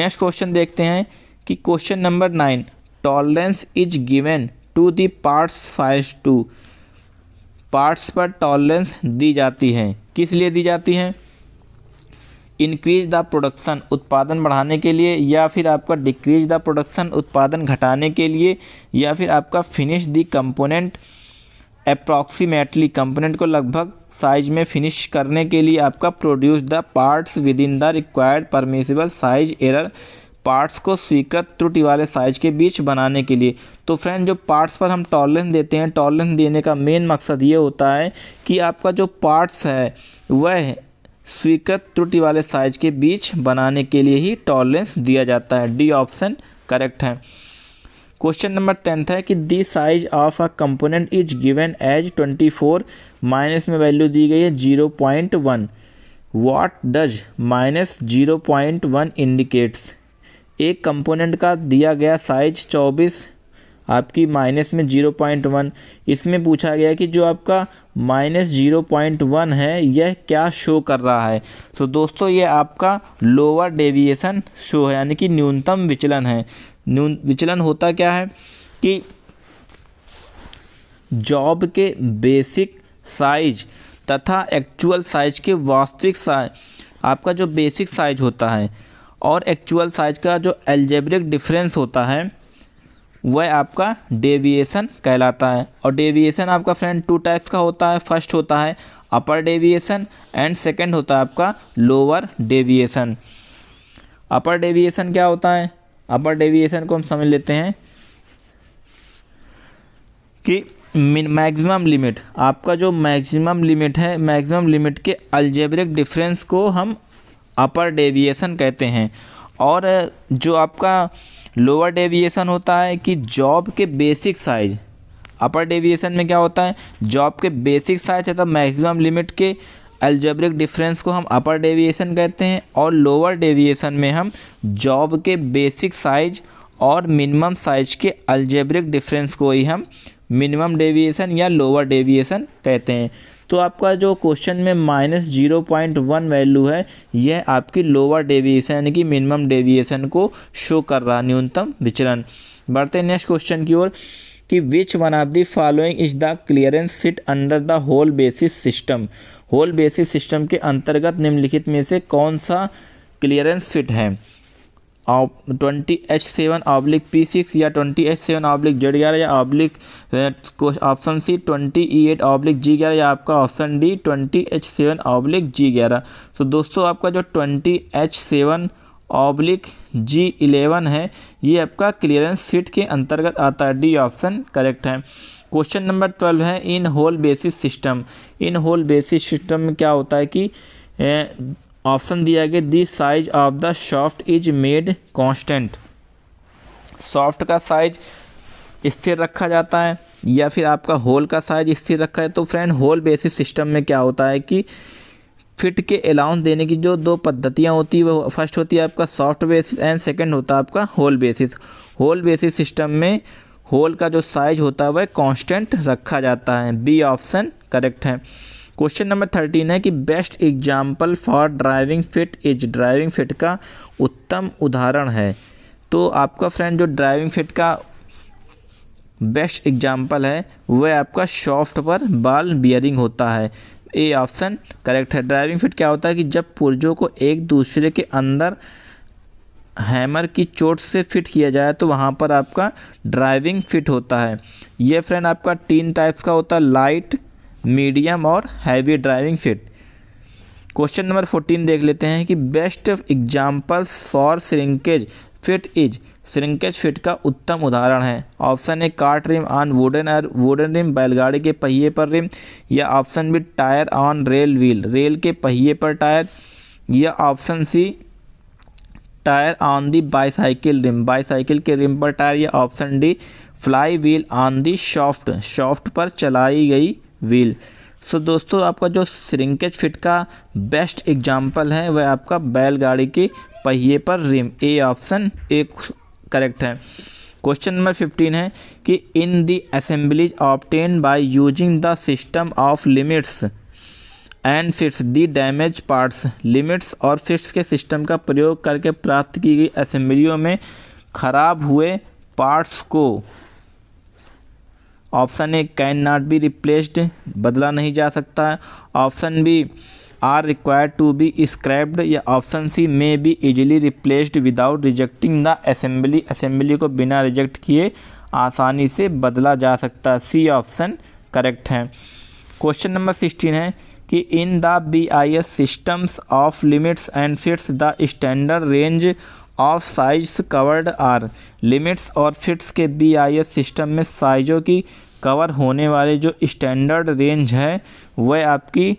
Speaker 1: नेक्स्ट क्वेश्चन देखते हैं कि question number nine tolerance is given to the parts five to parts पर टॉलरेंस दी जाती है किस लिए दी जाती है इंक्रीज द प्रोडक्शन उत्पादन बढ़ाने के लिए या फिर आपका डिक्रीज द प्रोडक्शन उत्पादन घटाने के लिए या फिर आपका finish the component approximately component को लगभग साइज में फिनिश करने के लिए आपका produce the parts within the required permissible size error parts को स्वीकृत त्रुटि वाले साइज के बीच बनाने के लिए तो फ्रेंड जो पार्ट्स पर हम टॉलरेंस देते हैं टॉलरेंस देने का मेन मकसद ये होता है कि आपका जो पार्ट्स है वह स्वीकृत त्रुटि वाले साइज के बीच बनाने के लिए ही टॉलरेंस दिया जाता है डी ऑप्शन करेक्ट है क्वेश्चन नंबर टेंथ है कि the size of a component is given as twenty four minus में वैल्यू दी गई है zero point one what does minus zero point one indicates एक कंपोनेंट का दिया गया साइज चौबीस आपकी माइनस में जीरो पॉइंट वन इसमें पूछा गया कि जो आपका माइनस जीरो पॉइंट वन है यह क्या शो कर रहा है तो दोस्तों यह आपका लोअर डेविएशन शो है यानी कि न्यूनतम विचलन है न्यून विचलन होता क्या है कि जॉब के बेसिक साइज तथा एक्चुअल साइज के वास्तविक साइज आपका जो बेसिक साइज होता है और एक्चुअल साइज का जो एल्जेब्रिक डिफरेंस होता है वह आपका डेविएशन कहलाता है और डेविएशन आपका फ्रेंड टू टाइप्स का होता है फर्स्ट होता है अपर डेविएशन एंड सेकंड होता है आपका लोअर डेविएशन अपर डेविएशन क्या होता है अपर डेविएशन को हम समझ लेते हैं कि मैक्सिमम लिमिट आपका जो मैक्सिमम लिमिट है मैक्सिमम लिमिट के अल्जेब्रिक डिफरेंस को हम अपर डेविएशन कहते हैं और जो आपका लोअर डेविएशन होता है कि जॉब के बेसिक साइज अपर डेविएशन में क्या होता है जॉब के बेसिक साइज तो मैक्सिमम लिमिट के एल्जेब्रिक डिफरेंस को हम अपर डेविएशन कहते हैं और लोअर डेविएशन में हम जॉब के बेसिक साइज और मिनिमम साइज के अल्जेब्रिक डिफरेंस को ही हम मिनिमम डेविएशन या लोअर डेविएशन कहते हैं तो आपका जो क्वेश्चन में minus zero point one value है यह आपकी लोअर डेविएशन यानी कि मिनिमम डेविएशन को शो कर रहा न्यूनतम विचलन बढ़ते हैं नेक्स्ट क्वेश्चन की ओर कि which one of the following is the clearance fit under the hole basis system hole basis system के अंतर्गत निम्नलिखित में से कौन सा क्लियरेंस फिट है twenty H seven oblique P six या twenty H seven oblique Z ग्यारह या oblique option C twenty E eight oblique G ग्यारह या आपका option D twenty H seven oblique G ग्यारह तो दोस्तों आपका जो twenty H seven oblique G eleven है ये आपका क्लियरेंस सीट के अंतर्गत आता है डी ऑप्शन करेक्ट है क्वेश्चन नंबर ट्वेल्व है in hole basis system in hole basis system में क्या होता है कि ऑप्शन दिया गया the size of the shaft is made constant shaft का साइज स्थिर रखा जाता है या फिर आपका होल का साइज स्थिर रखा है तो फ्रेंड होल बेसिस सिस्टम में क्या होता है कि फिट के अलाउंस देने की जो दो पद्धतियाँ होती है वो फर्स्ट होती है आपका सॉफ्ट बेसिस एंड सेकंड होता है आपका hole basis hole basis system में होल का जो साइज होता है वह कांस्टेंट रखा जाता है बी ऑप्शन करेक्ट है क्वेश्चन नंबर थर्टीन है कि best example for driving fit is driving fit का उत्तम उदाहरण है तो आपका फ्रेंड जो ड्राइविंग फिट का बेस्ट एग्जाम्पल है वह आपका शॉफ्ट पर बाल बियरिंग होता है ए ऑप्शन करेक्ट है ड्राइविंग फिट क्या होता है कि जब पुर्जों को एक दूसरे के अंदर हैमर की चोट से फिट किया जाए तो वहाँ पर आपका ड्राइविंग फिट होता है ये फ्रेंड आपका तीन टाइप्स का होता है लाइट मीडियम और heavy driving fit question number fourteen देख लेते हैं कि best examples for shrinkage fit is shrinkage fit का उत्तम उदाहरण है option A cart rim on wooden और वुडन रिम बैलगाड़ी के पहिए पर रिम या option B tyre on rail wheel rail के पहिए पर टायर या option C tyre on the bicycle rim bicycle के रिम पर टायर या option D flywheel on the shaft shaft पर चलाई गई व्हील सो so, दोस्तों आपका जो श्रिंकेज फिट का बेस्ट एग्जाम्पल है वह आपका बैलगाड़ी के पहिए पर रिम ए ऑप्शन एक करेक्ट है क्वेश्चन नंबर फिफ्टीन है कि in the assemblies obtain by using the system of limits and fits the damage parts limits और फिट्स के सिस्टम का प्रयोग करके प्राप्त की गई असेंबलियों में खराब हुए पार्ट्स को option A can not be replaced बदला नहीं जा सकता है option B are required to be scrapped या option C may be easily replaced without rejecting the assembly assembly को बिना रिजेक्ट किए आसानी से बदला जा सकता है सी ऑप्शन करेक्ट है क्वेश्चन नंबर सिक्सटीन है कि in the B I S systems of limits and fits the standard range of size covered are limits और फिट्स के बी आई एस सिस्टम में साइजों की कवर होने वाले जो स्टैंडर्ड रेंज है वह आपकी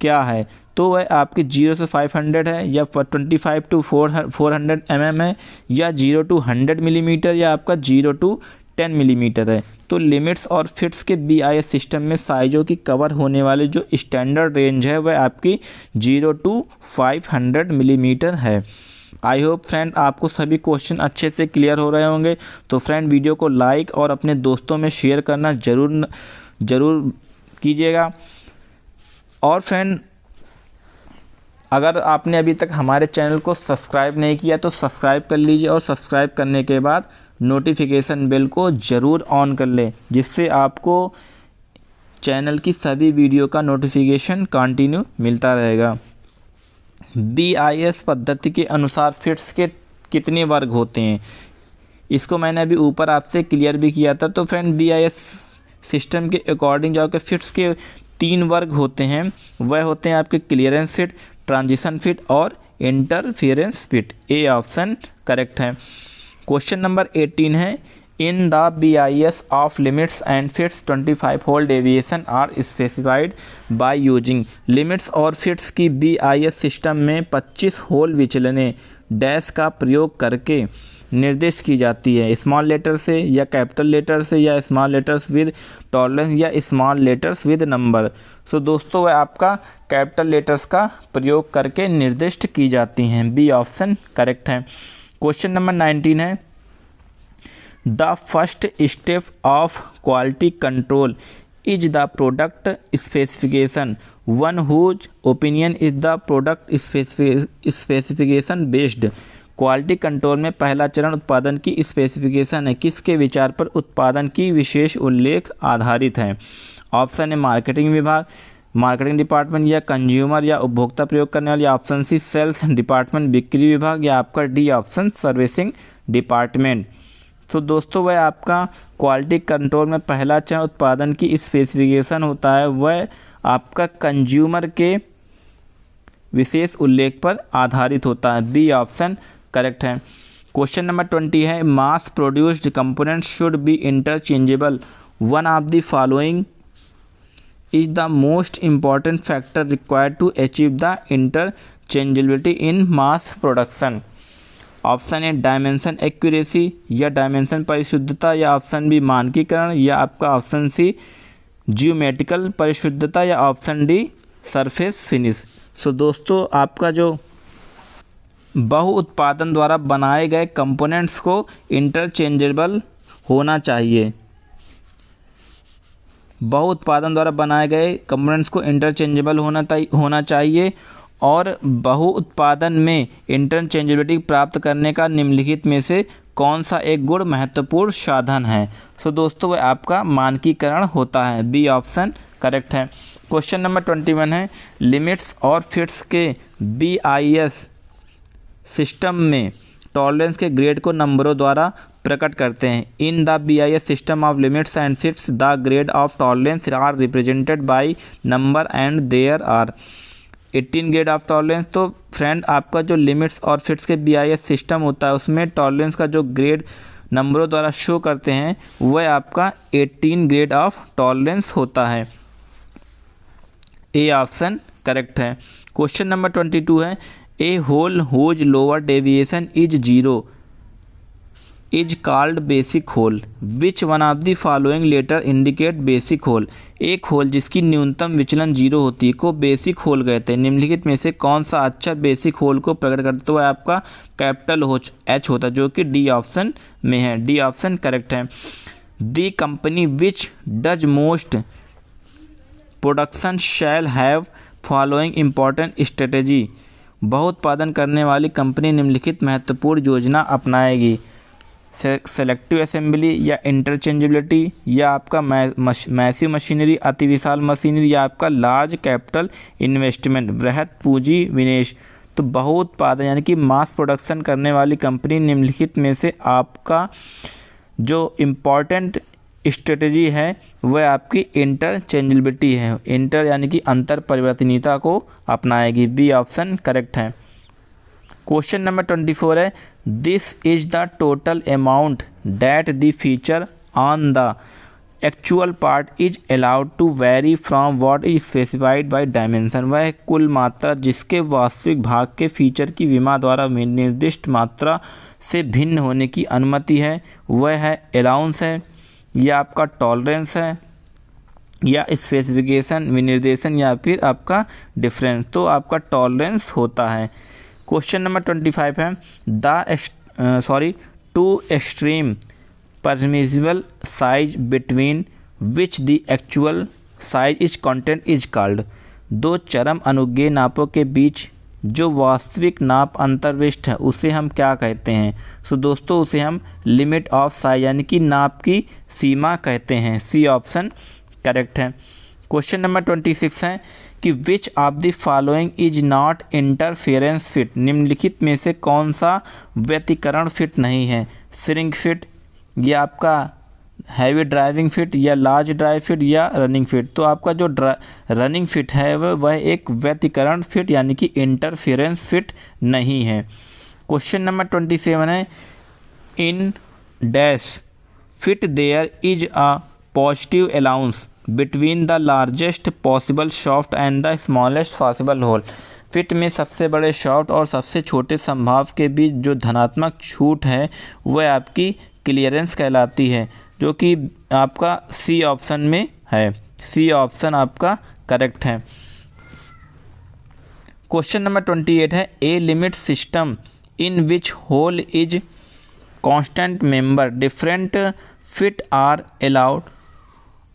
Speaker 1: क्या है तो वह आपकी जीरो से फाइव हंड्रेड है या twenty five two four four hundred M M है या जीरो टू हंड्रेड मिलीमीटर या आपका जीरो टू टेन मिलीमीटर है तो लिमिट्स और फिट्स के बी सिस्टम में साइजों की कवर होने वाली जो स्टैंडर्ड रेंज है वह आपकी zero to five hundred millimetre है आई होप फ्रेंड आपको सभी क्वेश्चन अच्छे से क्लियर हो रहे होंगे तो फ्रेंड वीडियो को लाइक और अपने दोस्तों में शेयर करना ज़रूर ज़रूर कीजिएगा और फ्रेंड अगर आपने अभी तक हमारे चैनल को सब्सक्राइब नहीं किया तो सब्सक्राइब कर लीजिए और सब्सक्राइब करने के बाद नोटिफिकेशन बेल को ज़रूर ऑन कर लें जिससे आपको चैनल की सभी वीडियो का नोटिफिकेशन कंटिन्यू मिलता रहेगा बी आई एस पद्धति के अनुसार फिट्स के कितने वर्ग होते हैं इसको मैंने अभी ऊपर आपसे क्लियर भी किया था तो friend B I S system के अकॉर्डिंग जो कि फिट्स के तीन वर्ग होते हैं वह होते हैं आपके क्लियरेंस फिट ट्रांजिशन फिट और interference fit A option correct है क्वेश्चन नंबर एटीन है in the B I S of limits and fits twenty five hole deviation are specified by using limits और फिट्स की बी आई एस सिस्टम में पच्चीस होल विचलने डैश का प्रयोग करके निर्देश की जाती है स्मॉल लेटर से या कैपिटल लेटर से या स्मॉल लेटर्स विद टॉलरेंस या small letters with number so दोस्तों वह आपका कैपिटल लेटर्स का प्रयोग करके निर्दिष्ट की जाती हैं बी ऑप्शन करेक्ट है क्वेश्चन नंबर नाइनटीन है the first step of quality control is the product specification one whose opinion is the product specification based quality control में पहला चरण उत्पादन की स्पेसिफिकेशन है किसके विचार पर उत्पादन की विशेष उल्लेख आधारित है ऑप्शन है मार्केटिंग विभाग मार्केटिंग डिपार्टमेंट या कंज्यूमर या उपभोक्ता प्रयोग करने वाले ऑप्शन सी सेल्स डिपार्टमेंट बिक्री विभाग या आपका डी ऑप्शन सर्विसिंग डिपार्टमेंट तो दोस्तों वह आपका क्वालिटी कंट्रोल में पहला चरण उत्पादन की स्पेसिफिकेशन होता है वह आपका कंज्यूमर के विशेष उल्लेख पर आधारित होता है बी ऑप्शन करेक्ट है क्वेश्चन नंबर ट्वेंटी है mass produced component should be interchangeable one of the following is the most important factor required to achieve the interchangeability in mass production option A dimension accuracy या डायमेंशन परिशुद्धता या ऑप्शन बी मानकीकरण या आपका ऑप्शन सी जियोमेटिकल परिशुद्धता या option D surface finish so दोस्तों आपका जो बहु उत्पादन द्वारा बनाए गए कंपोनेंट्स को इंटरचेंजेबल होना चाहिए बहु उत्पादन द्वारा बनाए गए कंपोनेंट्स को इंटरचेंजेबल होना होना चाहिए और बहु उत्पादन में इंटरचेंजेबिलिटी प्राप्त करने का निम्नलिखित में से कौन सा एक गुण महत्वपूर्ण साधन है सो so, दोस्तों वह आपका मानकीकरण होता है बी ऑप्शन करेक्ट है क्वेश्चन नंबर ट्वेंटी वन है लिमिट्स और फिट्स के बी आई एस सिस्टम में टॉलरेंस के ग्रेड को नंबरों द्वारा प्रकट करते हैं in the B I S system of limits and fits the grade of tolerance are represented by number and there are 18 grade of tolerance तो फ्रेंड आपका जो लिमिट्स और फिट्स के बी आई एस सिस्टम होता है उसमें टॉलरेंस का जो ग्रेड नंबरों द्वारा शो करते हैं वह आपका 18 ग्रेड ऑफ टॉलरेंस होता है ए ऑप्शन करेक्ट है क्वेश्चन नंबर 22 है a hole whose lower deviation is zero is called basic hole which one of the following letter indicate basic hole एक होल जिसकी न्यूनतम विचलन जीरो होती है को बेसिक होल कहते हैं निम्नलिखित में से कौन सा अच्छा बेसिक होल को प्रकट करता हुआ तो आपका कैपिटल होच एच होता है जो कि डी ऑप्शन में है डी ऑप्शन करेक्ट है the company which does most production shall have following important strategy उत्पादन करने वाली कंपनी निम्नलिखित महत्वपूर्ण योजना अपनाएगी सेलेक्टिव असेंबली या इंटरचेंजेबिलिटी या आपका मैसिव मशीनरी अति विशाल मशीनरी या आपका लार्ज कैपिटल इन्वेस्टमेंट बृहद पूंजी विनिवेश तो उत्पादन यानी कि मास प्रोडक्शन करने वाली कंपनी निम्नलिखित में से आपका जो इम्पॉर्टेंट स्ट्रेटजी है वह आपकी इंटरचेंजबिलिटी है इंटर यानी कि अंतर परिवर्तनीयता को अपनाएगी बी ऑप्शन करेक्ट है क्वेश्चन नंबर ट्वेंटी फोर है this is the total amount that the feature on the actual part is allowed to vary from what is specified by dimension वह कुल मात्रा जिसके वास्तविक भाग के फीचर की बीमा द्वारा निर्दिष्ट मात्रा से भिन्न होने की अनुमति है वह है अलाउंस है या आपका टॉलरेंस है या स्पेसिफिकेशन विनिर्देशन या फिर आपका डिफरेंस तो आपका टॉलरेंस होता है क्वेश्चन नंबर ट्वेंटी फाइव है the sorry two extreme permissible size between which the actual size is content is called दो चरम अनुज्ञेय नापों के बीच जो वास्तविक नाप अंतर्विष्ट है उसे हम क्या कहते हैं सो so, दोस्तों उसे हम लिमिट ऑफ साइज यानी कि नाप की सीमा कहते हैं सी ऑप्शन करेक्ट है क्वेश्चन नंबर ट्वेंटी सिक्स है कि which of the following is not interference fit निम्नलिखित में से कौन सा व्यतिकरण फिट नहीं है सिरिंग फिट या आपका हैवी ड्राइविंग फिट या लार्ज ड्राइव फिट या रनिंग फिट तो आपका जो रनिंग फिट है वह वह एक व्यतिकरण फिट यानी कि इंटरफेरेंस फिट नहीं है क्वेश्चन नंबर ट्वेंटी सेवन है in dash fit there is a positive allowance between the largest possible shaft and the smallest possible hole fit में सबसे बड़े शॉफ्ट और सबसे छोटे संभाव के बीच जो धनात्मक छूट है वह आपकी क्लियरेंस कहलाती है जो कि आपका सी ऑप्शन में है सी ऑप्शन आपका करेक्ट है क्वेश्चन नंबर ट्वेंटी एट है a limit system in which hole is constant member different fit are allowed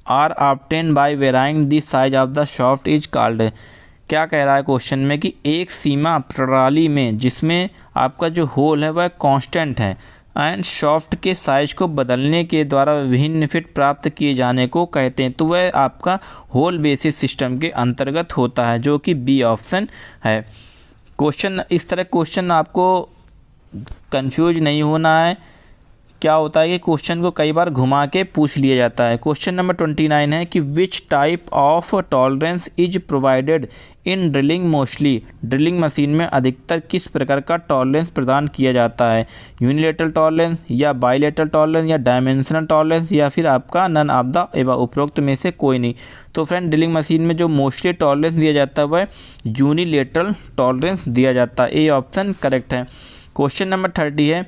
Speaker 1: are obtain by varying the size of the shaft is called क्या कह रहा है क्वेश्चन में कि एक सीमा प्रणाली में जिसमें आपका जो होल है वह कांस्टेंट है एंड शॉफ्ट के साइज को बदलने के द्वारा विभिन्न फिट प्राप्त किए जाने को कहते हैं तो वह आपका होल बेसिस सिस्टम के अंतर्गत होता है जो कि बी ऑप्शन है क्वेश्चन इस तरह क्वेश्चन आपको कंफ्यूज नहीं होना है क्या होता है कि क्वेश्चन को कई बार घुमा के पूछ लिया जाता है क्वेश्चन नंबर ट्वेंटी नाइन है कि which type of tolerance is provided in drilling mostly drilling machine में अधिकतर किस प्रकार का टॉलरेंस प्रदान किया जाता है यूनिलेटरल टॉलरेंस या बाइलेटरल टॉलरेंस या डायमेंशनल टॉलरेंस या फिर आपका नन ऑफ द एवं उपरोक्त में से कोई नहीं तो फ्रेंड ड्रिलिंग मशीन में जो मोस्टली टॉलरेंस दिया जाता है वह यूनिलेटरल टॉलरेंस दिया जाता है ये ऑप्शन करेक्ट है क्वेश्चन नंबर थर्टी है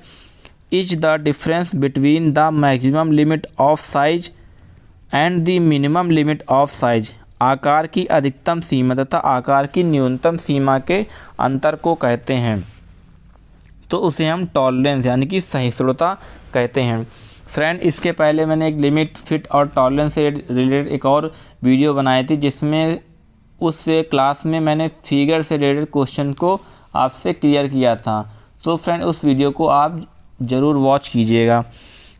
Speaker 1: is the difference between the maximum limit of size and the minimum limit of size आकार की अधिकतम सीमा तथा आकार की न्यूनतम सीमा के अंतर को कहते हैं तो उसे हम टॉलरेंस यानी कि सहिष्णुता कहते हैं फ्रेंड इसके पहले मैंने एक लिमिट फिट और टॉलरेंस से रिलेटेड एक और वीडियो बनाई थी जिसमें उस क्लास में मैंने फिगर से रिलेटेड क्वेश्चन को आपसे क्लियर किया था तो फ्रेंड उस वीडियो को आप ज़रूर वॉच कीजिएगा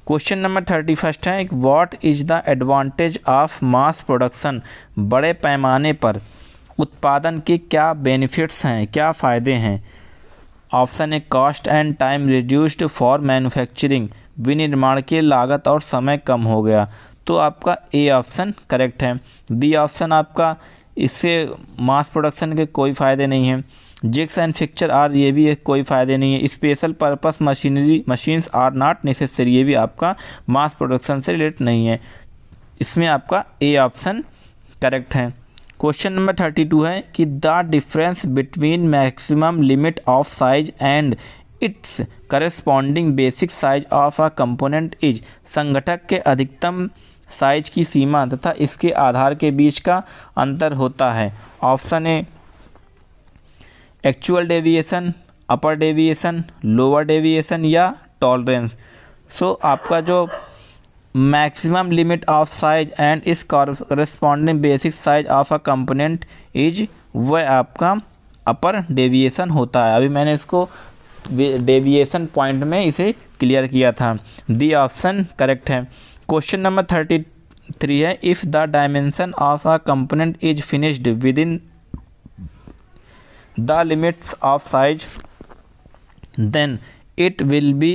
Speaker 1: क्वेश्चन नंबर थर्टी फर्स्ट है एक what is the advantage of mass production बड़े पैमाने पर उत्पादन के क्या बेनिफिट्स हैं क्या फ़ायदे हैं option A cost and time reduced for manufacturing विनिर्माण के लागत और समय कम हो गया तो आपका ए ऑप्शन करेक्ट है बी ऑप्शन आपका इससे मास प्रोडक्शन के कोई फ़ायदे नहीं हैं जिक्स एंड फिक्चर आर ये भी एक कोई फ़ायदे नहीं है special purpose machinery machines are not necessary ये भी आपका मास प्रोडक्शन से रिलेट नहीं है इसमें आपका ए ऑप्शन करेक्ट है क्वेश्चन नंबर थर्टी टू है कि the difference between maximum limit of size and its corresponding basic size of a component is संगठक के अधिकतम साइज की सीमा तथा इसके आधार के बीच का अंतर होता है option A actual deviation upper deviation lower deviation या टॉलरेंस सो आपका जो maximum limit of size and is corresponding basic size of a component is वह आपका अपर डेविएसन होता है अभी मैंने इसको डेविएसन पॉइंट में इसे क्लियर किया था दी ऑप्शन करेक्ट है क्वेश्चन नंबर थर्टी थ्री है if the dimension of a component is finished within the limits of size then it will be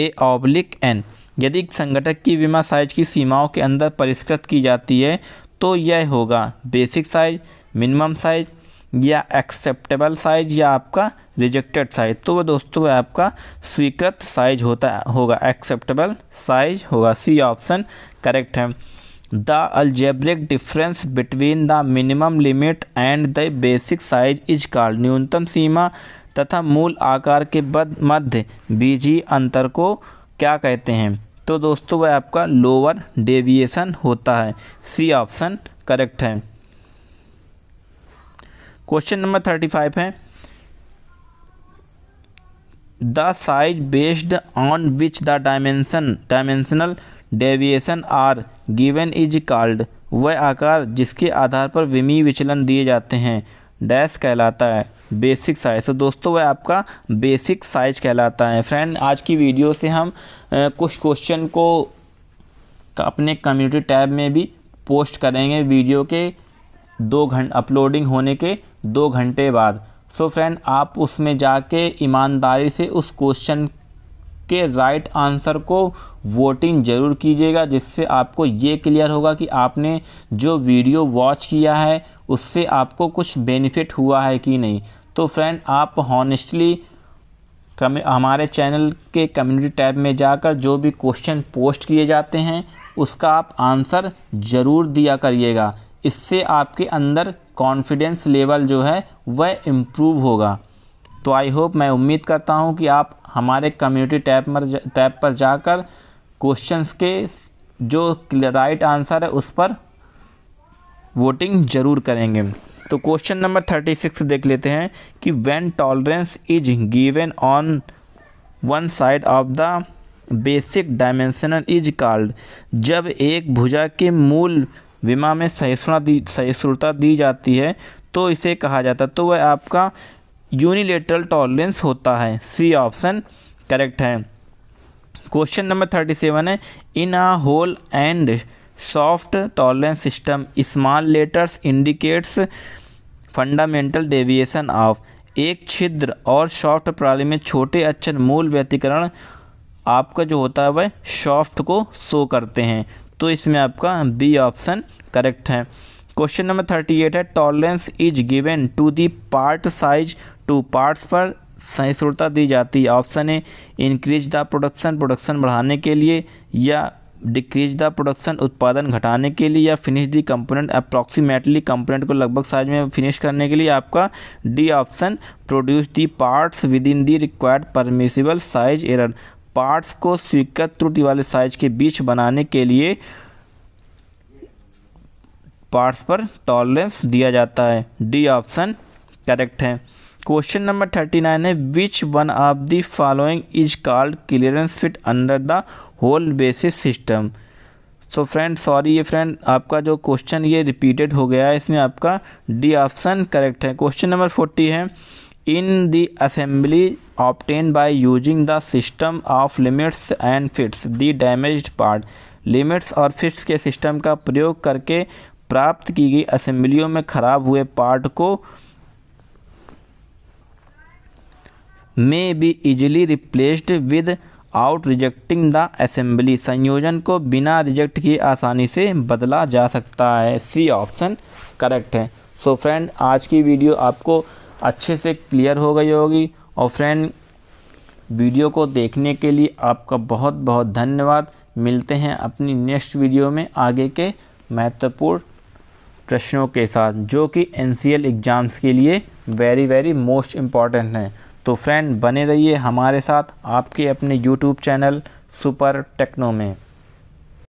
Speaker 1: a oblique n यदि संगठक की विमा साइज की सीमाओं के अंदर परिष्कृत की जाती है तो यह होगा बेसिक साइज मिनिमम साइज या एक्सेप्टेबल साइज या आपका रिजेक्टेड साइज तो वह दोस्तों वह आपका स्वीकृत साइज होता होगा एक्सेप्टेबल साइज होगा सी ऑप्शन करेक्ट है the algebraic difference between the minimum limit and the basic size is called न्यूनतम सीमा तथा मूल आकार के मध्य बीजी अंतर को क्या कहते हैं तो दोस्तों वह आपका लोअर डेविएशन होता है सी ऑप्शन करेक्ट है क्वेश्चन नंबर थर्टी फाइव है the size based on which the dimension dimensional deviation are given is called वह आकार जिसके आधार पर विमी विचलन दिए जाते हैं डैश कहलाता है बेसिक साइज़ तो दोस्तों वह आपका बेसिक साइज कहलाता है फ्रेंड आज की वीडियो से हम कुछ क्वेश्चन को अपने कम्युनिटी टैब में भी पोस्ट करेंगे वीडियो के दो घंटे अपलोडिंग होने के दो घंटे बाद सो so फ्रेंड आप उसमें जाके ईमानदारी से उस क्वेश्चन के राइट आंसर को वोटिंग ज़रूर कीजिएगा जिससे आपको ये क्लियर होगा कि आपने जो वीडियो वॉच किया है उससे आपको कुछ बेनिफिट हुआ है कि नहीं तो फ्रेंड आप हॉनेस्टली हमारे चैनल के कम्युनिटी टैब में जाकर जो भी क्वेश्चन पोस्ट किए जाते हैं उसका आप आंसर ज़रूर दिया करिएगा इससे आपके अंदर कॉन्फिडेंस लेवल जो है वह इम्प्रूव होगा तो आई होप मैं उम्मीद करता हूँ कि आप हमारे कम्युनिटी टैब पर टैब पर जाकर क्वेश्चंस के जो राइट आंसर है उस पर वोटिंग ज़रूर करेंगे तो क्वेश्चन नंबर थर्टी सिक्स देख लेते हैं कि when tolerance is given on one side of the basic dimensional is called जब एक भुजा के मूल विमा में सहिष्णुता दी सहिष्णुता दी जाती है तो इसे कहा जाता है तो वह आपका यूनिलेटरल टॉलरेंस होता है सी ऑप्शन करेक्ट है क्वेश्चन नंबर थर्टी सेवन है in a hole and shaft tolerance system small letters indicates fundamental deviation of एक छिद्र और सॉफ्ट प्रणाली में छोटे अक्षर मूल व्यतिकरण आपका जो होता है वह सॉफ्ट को शो करते हैं तो इसमें आपका बी ऑप्शन करेक्ट है क्वेश्चन नंबर थर्टी एट है tolerance is given to the part size to parts पर सहिष्णुता दी जाती है option A increase the production production बढ़ाने के लिए या डिक्रीज द प्रोडक्शन उत्पादन घटाने के लिए या finish the component approximately component को लगभग साइज में फिनिश करने के लिए आपका D option produce the parts within the required permissible size error parts को स्वीकृत त्रुटि वाले साइज के बीच बनाने के लिए पार्ट्स पर टॉलरेंस दिया जाता है डी ऑप्शन करेक्ट है क्वेश्चन नंबर थर्टी नाइन है which one of the following is called clearance fit under the hole basis system so friend sorry ये फ्रेंड आपका जो क्वेश्चन ये रिपीटेड हो गया है इसमें आपका डी ऑप्शन करेक्ट है क्वेश्चन नंबर फोर्टी है in the assembly obtain by using the system of limits and fits the damage part limits और फिट्स के सिस्टम का प्रयोग करके प्राप्त की गई असेंबलियों में खराब हुए पार्ट को may be easily replaced without rejecting the assembly संयोजन को बिना रिजेक्ट किए आसानी से बदला जा सकता है सी ऑप्शन करेक्ट है सो so फ्रेंड आज की वीडियो आपको अच्छे से क्लियर हो गई होगी और फ्रेंड वीडियो को देखने के लिए आपका बहुत बहुत धन्यवाद मिलते हैं अपनी नेक्स्ट वीडियो में आगे के महत्वपूर्ण प्रश्नों के साथ जो कि एन एग्ज़ाम्स के लिए वेरी वेरी मोस्ट इम्पॉर्टेंट हैं तो फ्रेंड बने रहिए हमारे साथ आपके अपने यूट्यूब चैनल सुपर टेक्नो में